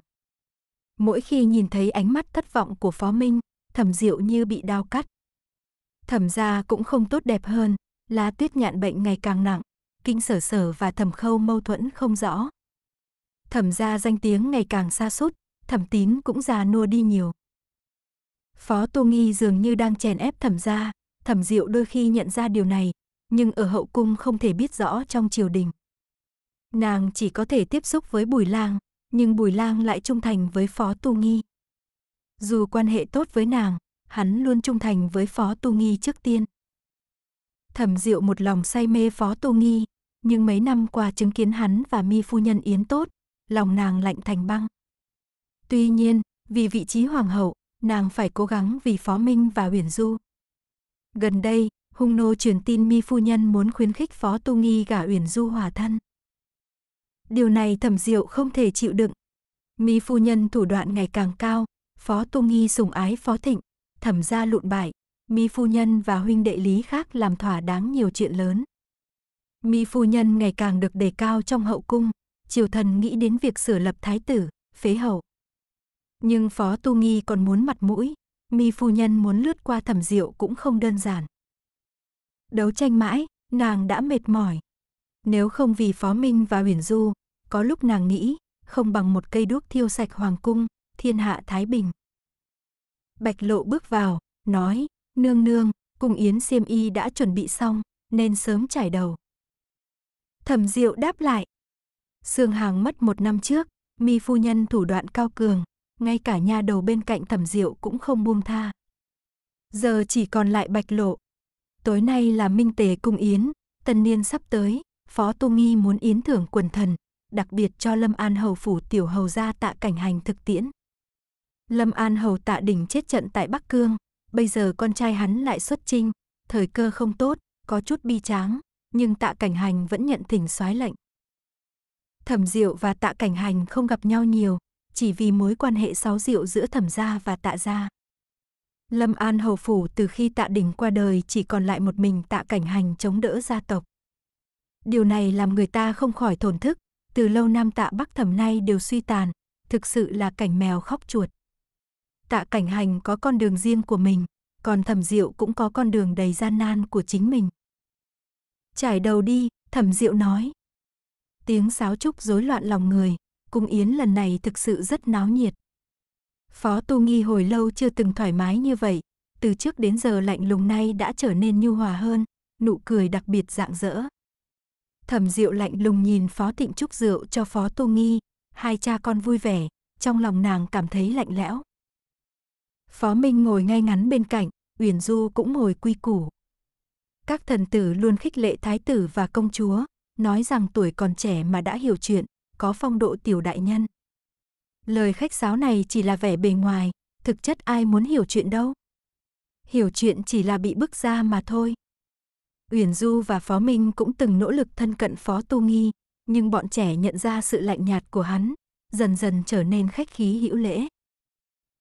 Mỗi khi nhìn thấy ánh mắt thất vọng của Phó Minh, Thẩm Diệu như bị đau cắt. Thẩm gia cũng không tốt đẹp hơn, lá tuyết nhạn bệnh ngày càng nặng, kinh sở sở và thẩm khâu mâu thuẫn không rõ. Thẩm gia danh tiếng ngày càng xa sút thẩm tín cũng già nua đi nhiều. Phó Tô Nghi dường như đang chèn ép thẩm gia, thẩm diệu đôi khi nhận ra điều này, nhưng ở hậu cung không thể biết rõ trong triều đình. Nàng chỉ có thể tiếp xúc với Bùi Lang, nhưng Bùi Lang lại trung thành với Phó Tu Nghi. Dù quan hệ tốt với nàng, hắn luôn trung thành với Phó Tu Nghi trước tiên. Thẩm Diệu một lòng say mê Phó Tu Nghi, nhưng mấy năm qua chứng kiến hắn và mi phu nhân Yến tốt, lòng nàng lạnh thành băng. Tuy nhiên, vì vị trí hoàng hậu, nàng phải cố gắng vì Phó Minh và Huyền Du. Gần đây, Hung Nô truyền tin mi phu nhân muốn khuyến khích Phó Tu Nghi gả Uyển Du hòa thân. Điều này thẩm diệu không thể chịu đựng. mi phu nhân thủ đoạn ngày càng cao, phó tu nghi sủng ái phó thịnh, thẩm gia lụn bại, mi phu nhân và huynh đệ lý khác làm thỏa đáng nhiều chuyện lớn. mi phu nhân ngày càng được đề cao trong hậu cung, triều thần nghĩ đến việc sửa lập thái tử, phế hậu. Nhưng phó tu nghi còn muốn mặt mũi, mi phu nhân muốn lướt qua thẩm diệu cũng không đơn giản. Đấu tranh mãi, nàng đã mệt mỏi. Nếu không vì phó minh và huyền du, có lúc nàng nghĩ, không bằng một cây đuốc thiêu sạch hoàng cung, thiên hạ thái bình. Bạch lộ bước vào, nói, nương nương, cung yến xiêm y đã chuẩn bị xong, nên sớm trải đầu. Thẩm diệu đáp lại. Sương hàng mất một năm trước, mi phu nhân thủ đoạn cao cường, ngay cả nha đầu bên cạnh thẩm diệu cũng không buông tha. Giờ chỉ còn lại bạch lộ. Tối nay là minh tề cung yến, tân niên sắp tới, phó tu nghi muốn yến thưởng quần thần, đặc biệt cho Lâm An Hầu phủ tiểu hầu gia tạ cảnh hành thực tiễn. Lâm An Hầu tạ đỉnh chết trận tại Bắc Cương, bây giờ con trai hắn lại xuất chinh, thời cơ không tốt, có chút bi tráng, nhưng tạ cảnh hành vẫn nhận thỉnh soái lệnh. Thẩm Diệu và tạ cảnh hành không gặp nhau nhiều, chỉ vì mối quan hệ sáu diệu giữa thẩm gia và tạ gia. Lâm An Hầu Phủ từ khi tạ đỉnh qua đời chỉ còn lại một mình tạ cảnh hành chống đỡ gia tộc. Điều này làm người ta không khỏi thổn thức, từ lâu nam tạ bắc thẩm nay đều suy tàn, thực sự là cảnh mèo khóc chuột. Tạ cảnh hành có con đường riêng của mình, còn thẩm diệu cũng có con đường đầy gian nan của chính mình. Trải đầu đi, thẩm diệu nói. Tiếng sáo trúc rối loạn lòng người, cung yến lần này thực sự rất náo nhiệt. Phó Tu Nghi hồi lâu chưa từng thoải mái như vậy, từ trước đến giờ lạnh lùng nay đã trở nên nhu hòa hơn, nụ cười đặc biệt rạng rỡ. Thẩm Diệu lạnh lùng nhìn Phó Tịnh Trúc rượu cho Phó tu Nghi, hai cha con vui vẻ, trong lòng nàng cảm thấy lạnh lẽo. Phó Minh ngồi ngay ngắn bên cạnh, Uyển Du cũng ngồi quy củ. Các thần tử luôn khích lệ thái tử và công chúa, nói rằng tuổi còn trẻ mà đã hiểu chuyện, có phong độ tiểu đại nhân. Lời khách sáo này chỉ là vẻ bề ngoài, thực chất ai muốn hiểu chuyện đâu. Hiểu chuyện chỉ là bị bức ra mà thôi. Uyển Du và Phó Minh cũng từng nỗ lực thân cận Phó Tu Nghi, nhưng bọn trẻ nhận ra sự lạnh nhạt của hắn, dần dần trở nên khách khí hữu lễ.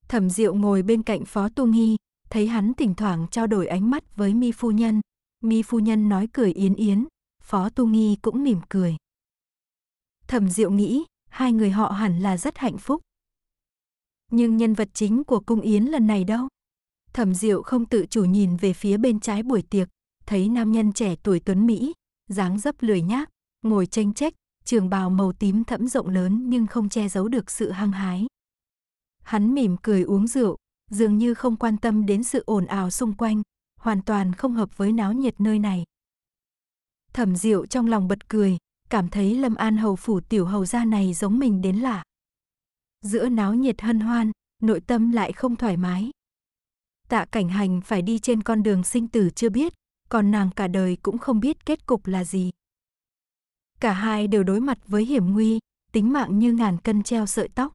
Thẩm Diệu ngồi bên cạnh Phó Tu Nghi, thấy hắn thỉnh thoảng trao đổi ánh mắt với Mi Phu Nhân. Mi Phu Nhân nói cười yến yến, Phó Tu Nghi cũng mỉm cười. Thẩm Diệu nghĩ, hai người họ hẳn là rất hạnh phúc. Nhưng nhân vật chính của cung yến lần này đâu? Thẩm Diệu không tự chủ nhìn về phía bên trái buổi tiệc, thấy nam nhân trẻ tuổi tuấn Mỹ, dáng dấp lười nhác, ngồi tranh trách, trường bào màu tím thẫm rộng lớn nhưng không che giấu được sự hăng hái. Hắn mỉm cười uống rượu, dường như không quan tâm đến sự ồn ào xung quanh, hoàn toàn không hợp với náo nhiệt nơi này. Thẩm rượu trong lòng bật cười, cảm thấy Lâm An hầu phủ tiểu hầu gia này giống mình đến lạ. Giữa náo nhiệt hân hoan, nội tâm lại không thoải mái. Tạ Cảnh Hành phải đi trên con đường sinh tử chưa biết, còn nàng cả đời cũng không biết kết cục là gì. Cả hai đều đối mặt với hiểm nguy, tính mạng như ngàn cân treo sợi tóc.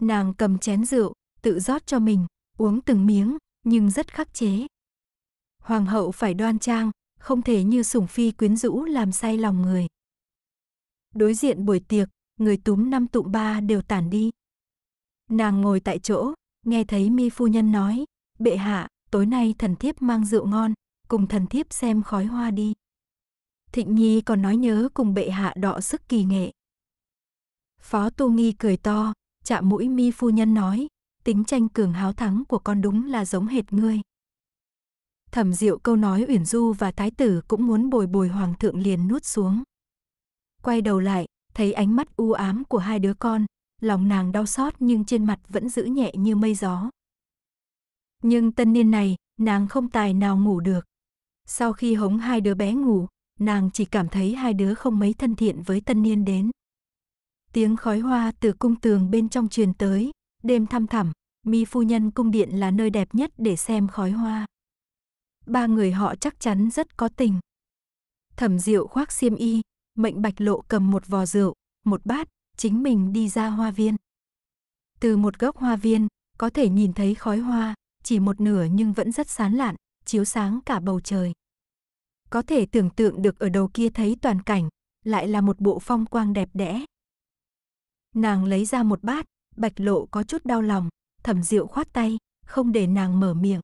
Nàng cầm chén rượu, tự rót cho mình, uống từng miếng, nhưng rất khắc chế. Hoàng hậu phải đoan trang, không thể như sủng phi quyến rũ làm say lòng người. Đối diện buổi tiệc, người túm năm tụm ba đều tản đi. Nàng ngồi tại chỗ, nghe thấy mi phu nhân nói, bệ hạ, tối nay thần thiếp mang rượu ngon, cùng thần thiếp xem khói hoa đi. Thịnh Nhi còn nói nhớ cùng bệ hạ đọ sức kỳ nghệ. Phó Tu Nghi cười to, chạm mũi mi phu nhân nói, tính tranh cường háo thắng của con đúng là giống hệt ngươi. Thẩm diệu câu nói Uyển Du và Thái tử cũng muốn bồi bồi hoàng thượng liền nuốt xuống. Quay đầu lại, thấy ánh mắt u ám của hai đứa con, lòng nàng đau xót nhưng trên mặt vẫn giữ nhẹ như mây gió. Nhưng tân niên này, nàng không tài nào ngủ được. Sau khi hống hai đứa bé ngủ, nàng chỉ cảm thấy hai đứa không mấy thân thiện với tân niên đến. Tiếng khói hoa từ cung tường bên trong truyền tới, đêm thăm thẳm, mi phu nhân cung điện là nơi đẹp nhất để xem khói hoa. Ba người họ chắc chắn rất có tình. Thẩm Diệu khoác xiêm y, Mệnh Bạch Lộ cầm một vò rượu, một bát, chính mình đi ra hoa viên. Từ một góc hoa viên, có thể nhìn thấy khói hoa, chỉ một nửa nhưng vẫn rất sán lạn, chiếu sáng cả bầu trời. Có thể tưởng tượng được ở đầu kia thấy toàn cảnh, lại là một bộ phong quang đẹp đẽ. Nàng lấy ra một bát, bạch lộ có chút đau lòng, thẩm diệu khoát tay, không để nàng mở miệng.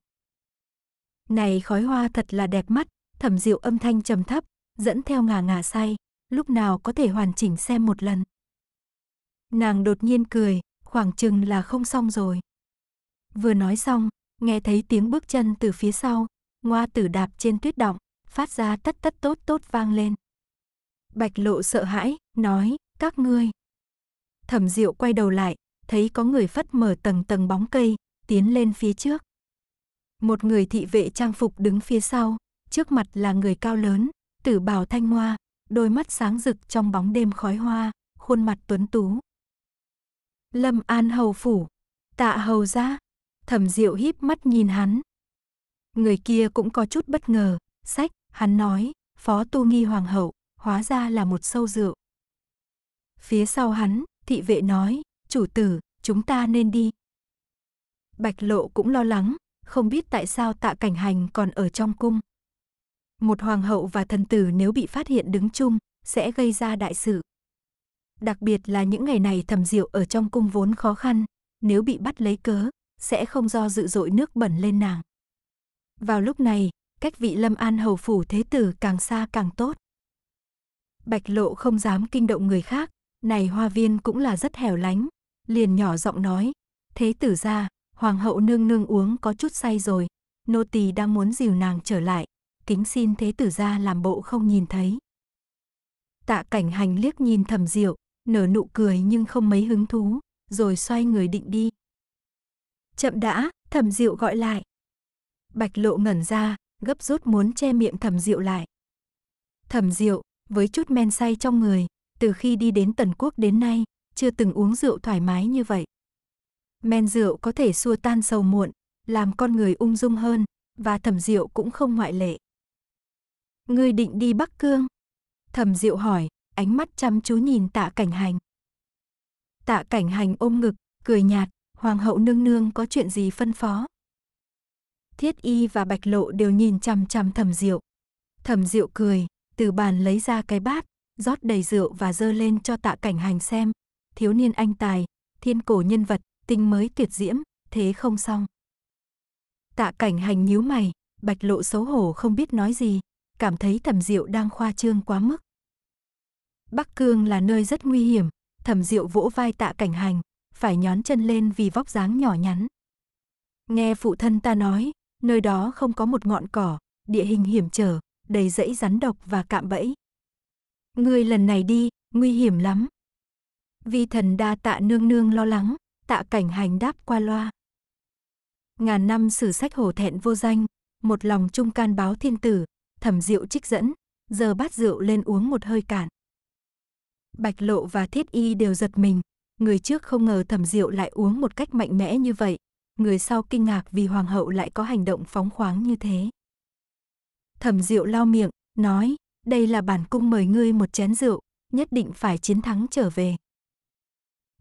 Này khói hoa thật là đẹp mắt, thẩm diệu âm thanh trầm thấp, dẫn theo ngà ngà say, lúc nào có thể hoàn chỉnh xem một lần. Nàng đột nhiên cười, khoảng chừng là không xong rồi. Vừa nói xong, nghe thấy tiếng bước chân từ phía sau, Ngoa tử đạp trên tuyết động phát ra tất tất tốt tốt vang lên. Bạch lộ sợ hãi, nói, các ngươi. Thẩm diệu quay đầu lại, thấy có người phất mở tầng tầng bóng cây, tiến lên phía trước. Một người thị vệ trang phục đứng phía sau, trước mặt là người cao lớn, tử bào thanh hoa, đôi mắt sáng rực trong bóng đêm khói hoa, khuôn mặt tuấn tú. Lâm An hầu phủ, tạ hầu ra, thẩm diệu híp mắt nhìn hắn, Người kia cũng có chút bất ngờ, sách, hắn nói, phó tu nghi hoàng hậu, hóa ra là một sâu rượu. Phía sau hắn, thị vệ nói, chủ tử, chúng ta nên đi. Bạch lộ cũng lo lắng, không biết tại sao tạ cảnh hành còn ở trong cung. Một hoàng hậu và thần tử nếu bị phát hiện đứng chung, sẽ gây ra đại sự. Đặc biệt là những ngày này thầm diệu ở trong cung vốn khó khăn, nếu bị bắt lấy cớ, sẽ không do dự dội nước bẩn lên nàng. Vào lúc này, cách vị Lâm An hầu phủ thế tử càng xa càng tốt. Bạch Lộ không dám kinh động người khác, này hoa viên cũng là rất hẻo lánh, liền nhỏ giọng nói, thế tử ra, hoàng hậu nương nương uống có chút say rồi, nô tỳ đang muốn dìu nàng trở lại, kính xin thế tử ra làm bộ không nhìn thấy. Tạ cảnh hành liếc nhìn thầm diệu, nở nụ cười nhưng không mấy hứng thú, rồi xoay người định đi. Chậm đã, thầm diệu gọi lại. Bạch lộ ngẩn ra, gấp rút muốn che miệng thẩm diệu lại. Thẩm diệu, với chút men say trong người, từ khi đi đến Tần Quốc đến nay, chưa từng uống rượu thoải mái như vậy. Men rượu có thể xua tan sầu muộn, làm con người ung dung hơn, và thẩm diệu cũng không ngoại lệ. Ngươi định đi Bắc Cương? Thẩm diệu hỏi, ánh mắt chăm chú nhìn tạ cảnh hành. Tạ cảnh hành ôm ngực, cười nhạt, hoàng hậu nương nương có chuyện gì phân phó? Thiết Y và Bạch Lộ đều nhìn chằm chằm Thẩm Diệu. Thẩm Diệu cười, từ bàn lấy ra cái bát, rót đầy rượu và dơ lên cho Tạ Cảnh Hành xem. Thiếu niên anh tài, thiên cổ nhân vật, tinh mới tuyệt diễm, thế không xong. Tạ Cảnh Hành nhíu mày, Bạch Lộ xấu hổ không biết nói gì, cảm thấy Thẩm Diệu đang khoa trương quá mức. Bắc Cương là nơi rất nguy hiểm, Thẩm Diệu vỗ vai Tạ Cảnh Hành, phải nhón chân lên vì vóc dáng nhỏ nhắn. Nghe phụ thân ta nói, Nơi đó không có một ngọn cỏ, địa hình hiểm trở, đầy rẫy rắn độc và cạm bẫy. Ngươi lần này đi, nguy hiểm lắm. Vi thần đa tạ nương nương lo lắng, tạ cảnh hành đáp qua loa. Ngàn năm sử sách hổ thẹn vô danh, một lòng trung can báo thiên tử, thẩm rượu trích dẫn, giờ bát rượu lên uống một hơi cạn. Bạch lộ và thiết y đều giật mình, người trước không ngờ thẩm rượu lại uống một cách mạnh mẽ như vậy, người sau kinh ngạc vì hoàng hậu lại có hành động phóng khoáng như thế. Thẩm rượu lau miệng, nói, đây là bản cung mời ngươi một chén rượu, nhất định phải chiến thắng trở về.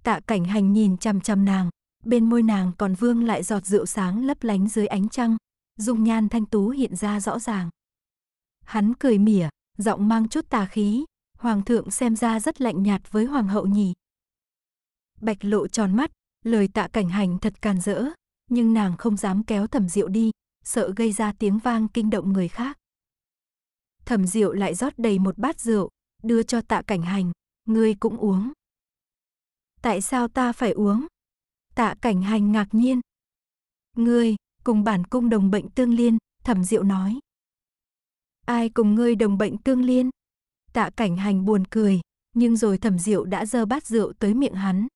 Tạ cảnh hành nhìn chăm chăm nàng, bên môi nàng còn vương lại giọt rượu sáng lấp lánh dưới ánh trăng, dung nhan thanh tú hiện ra rõ ràng. Hắn cười mỉa, giọng mang chút tà khí, hoàng thượng xem ra rất lạnh nhạt với hoàng hậu nhỉ. Bạch lộ tròn mắt, lời tạ cảnh hành thật càn rỡ, nhưng nàng không dám kéo thẩm diệu đi, sợ gây ra tiếng vang kinh động người khác. Thẩm diệu lại rót đầy một bát rượu, đưa cho tạ cảnh hành, ngươi cũng uống. Tại sao ta phải uống? Tạ cảnh hành ngạc nhiên. Ngươi, cùng bản cung đồng bệnh tương liên, thẩm diệu nói. Ai cùng ngươi đồng bệnh tương liên? Tạ cảnh hành buồn cười, nhưng rồi thẩm diệu đã dơ bát rượu tới miệng hắn.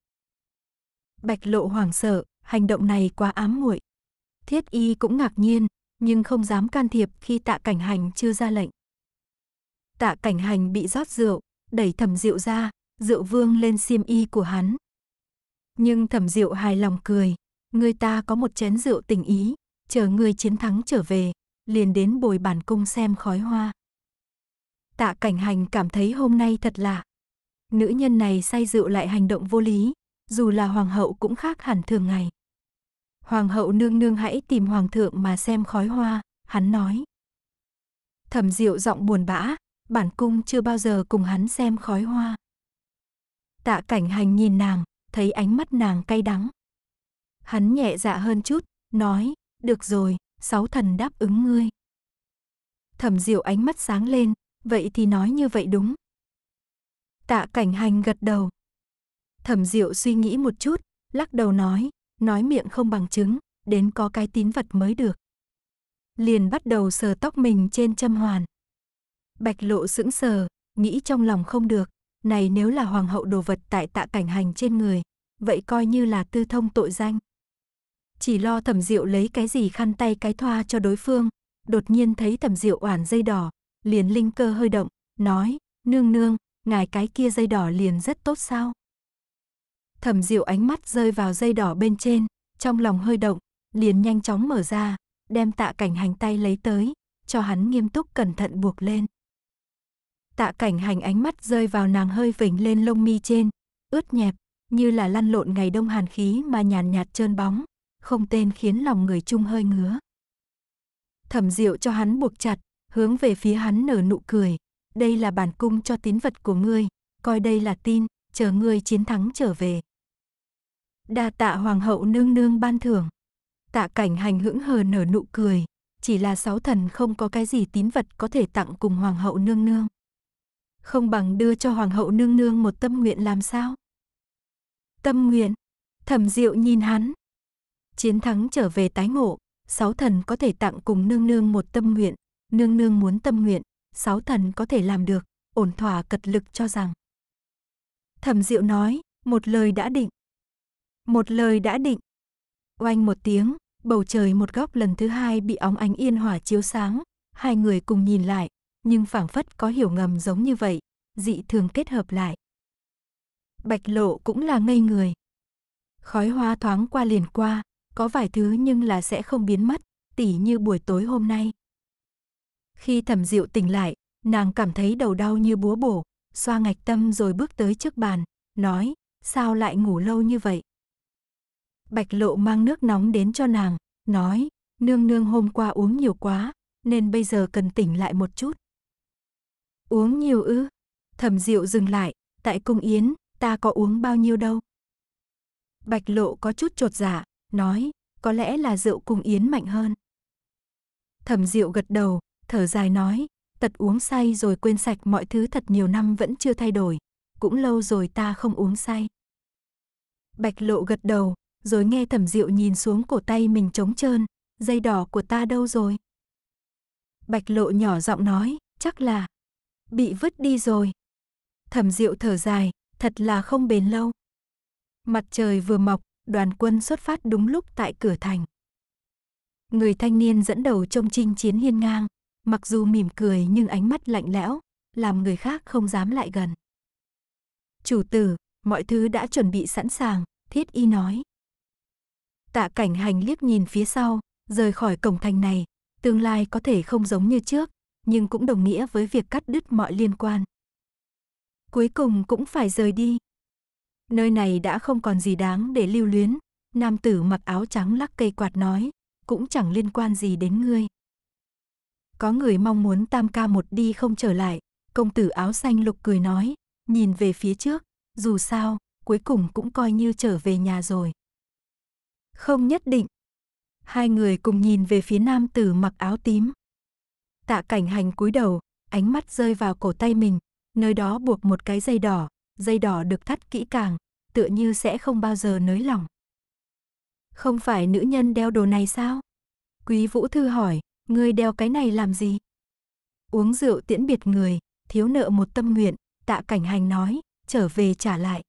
Bạch lộ hoảng sợ, hành động này quá ám muội. Thiết y cũng ngạc nhiên, nhưng không dám can thiệp khi tạ cảnh hành chưa ra lệnh. Tạ cảnh hành bị rót rượu, đẩy thẩm rượu ra, rượu vương lên xiêm y của hắn. Nhưng thẩm rượu hài lòng cười, người ta có một chén rượu tình ý, chờ người chiến thắng trở về, liền đến bồi bản cung xem khói hoa. Tạ cảnh hành cảm thấy hôm nay thật lạ. Nữ nhân này say rượu lại hành động vô lý, dù là hoàng hậu cũng khác hẳn thường ngày. Hoàng hậu nương nương hãy tìm hoàng thượng mà xem khói hoa, hắn nói. Thẩm Diệu giọng buồn bã, bản cung chưa bao giờ cùng hắn xem khói hoa. Tạ cảnh hành nhìn nàng, thấy ánh mắt nàng cay đắng. Hắn nhẹ dạ hơn chút, nói, được rồi, sáu thần đáp ứng ngươi. Thẩm Diệu ánh mắt sáng lên, vậy thì nói như vậy đúng. Tạ cảnh hành gật đầu. Thẩm Diệu suy nghĩ một chút, lắc đầu nói, nói miệng không bằng chứng, đến có cái tín vật mới được. Liền bắt đầu sờ tóc mình trên châm hoàn. Bạch lộ sững sờ, nghĩ trong lòng không được, này nếu là hoàng hậu đồ vật tại tạ cảnh hành trên người, vậy coi như là tư thông tội danh. Chỉ lo thẩm diệu lấy cái gì khăn tay cái thoa cho đối phương, đột nhiên thấy thẩm diệu oản dây đỏ, liền linh cơ hơi động, nói, nương nương, ngài cái kia dây đỏ liền rất tốt sao? Thẩm Diệu ánh mắt rơi vào dây đỏ bên trên, trong lòng hơi động, liền nhanh chóng mở ra, đem Tạ Cảnh Hành tay lấy tới, cho hắn nghiêm túc cẩn thận buộc lên. Tạ Cảnh Hành ánh mắt rơi vào nàng hơi vểnh lên lông mi trên, ướt nhẹp, như là lăn lộn ngày đông hàn khí mà nhàn nhạt trơn bóng, không tên khiến lòng người chung hơi ngứa. Thẩm Diệu cho hắn buộc chặt, hướng về phía hắn nở nụ cười, đây là bản cung cho tín vật của ngươi, coi đây là tin, chờ ngươi chiến thắng trở về. Đa tạ hoàng hậu nương nương ban thưởng. Tạ cảnh hành hững hờ nở nụ cười. Chỉ là sáu thần không có cái gì tín vật có thể tặng cùng hoàng hậu nương nương. Không bằng đưa cho hoàng hậu nương nương một tâm nguyện làm sao? Tâm nguyện. Thẩm diệu nhìn hắn. Chiến thắng trở về tái ngộ. Sáu thần có thể tặng cùng nương nương một tâm nguyện. Nương nương muốn tâm nguyện. Sáu thần có thể làm được. Ổn thỏa cật lực cho rằng. Thẩm diệu nói, một lời đã định. Một lời đã định. Oanh một tiếng, bầu trời một góc lần thứ hai bị óng ánh yên hỏa chiếu sáng, hai người cùng nhìn lại, nhưng phảng phất có hiểu ngầm giống như vậy, dị thường kết hợp lại. Bạch lộ cũng là ngây người. Khói hoa thoáng qua liền qua, có vài thứ nhưng là sẽ không biến mất, tỉ như buổi tối hôm nay. Khi thẩm diệu tỉnh lại, nàng cảm thấy đầu đau như búa bổ, xoa ngạch tâm rồi bước tới trước bàn, nói, sao lại ngủ lâu như vậy? Bạch Lộ mang nước nóng đến cho nàng, nói, nương nương hôm qua uống nhiều quá, nên bây giờ cần tỉnh lại một chút. Uống nhiều ư? Thẩm Diệu dừng lại, tại cung yến, ta có uống bao nhiêu đâu? Bạch Lộ có chút trột dạ, nói, có lẽ là rượu cung yến mạnh hơn. Thẩm Diệu gật đầu, thở dài nói, tật uống say rồi quên sạch mọi thứ thật nhiều năm vẫn chưa thay đổi, cũng lâu rồi ta không uống say. Bạch Lộ gật đầu, rồi nghe thẩm diệu nhìn xuống cổ tay mình trống trơn, dây đỏ của ta đâu rồi? Bạch lộ nhỏ giọng nói, chắc là bị vứt đi rồi. Thẩm diệu thở dài, thật là không bền lâu. Mặt trời vừa mọc, đoàn quân xuất phát đúng lúc tại cửa thành. Người thanh niên dẫn đầu trông chinh chiến hiên ngang, mặc dù mỉm cười nhưng ánh mắt lạnh lẽo, làm người khác không dám lại gần. Chủ tử, mọi thứ đã chuẩn bị sẵn sàng, thiết y nói. Tạ cảnh hành liếc nhìn phía sau, rời khỏi cổng thành này, tương lai có thể không giống như trước, nhưng cũng đồng nghĩa với việc cắt đứt mọi liên quan. Cuối cùng cũng phải rời đi. Nơi này đã không còn gì đáng để lưu luyến, nam tử mặc áo trắng lắc cây quạt nói, cũng chẳng liên quan gì đến ngươi. Có người mong muốn tam ca một đi không trở lại, công tử áo xanh lục cười nói, nhìn về phía trước, dù sao, cuối cùng cũng coi như trở về nhà rồi. Không nhất định. Hai người cùng nhìn về phía nam tử mặc áo tím. Tạ cảnh hành cúi đầu, ánh mắt rơi vào cổ tay mình, nơi đó buộc một cái dây đỏ, dây đỏ được thắt kỹ càng, tựa như sẽ không bao giờ nới lỏng. Không phải nữ nhân đeo đồ này sao? Quý Vũ Thư hỏi, ngươi đeo cái này làm gì? Uống rượu tiễn biệt người, thiếu nợ một tâm nguyện, tạ cảnh hành nói, trở về trả lại.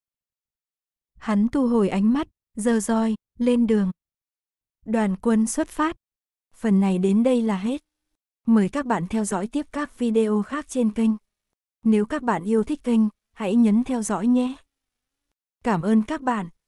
Hắn thu hồi ánh mắt, Giờ roi, lên đường. Đoàn quân xuất phát. Phần này đến đây là hết. Mời các bạn theo dõi tiếp các video khác trên kênh. Nếu các bạn yêu thích kênh, hãy nhấn theo dõi nhé. Cảm ơn các bạn.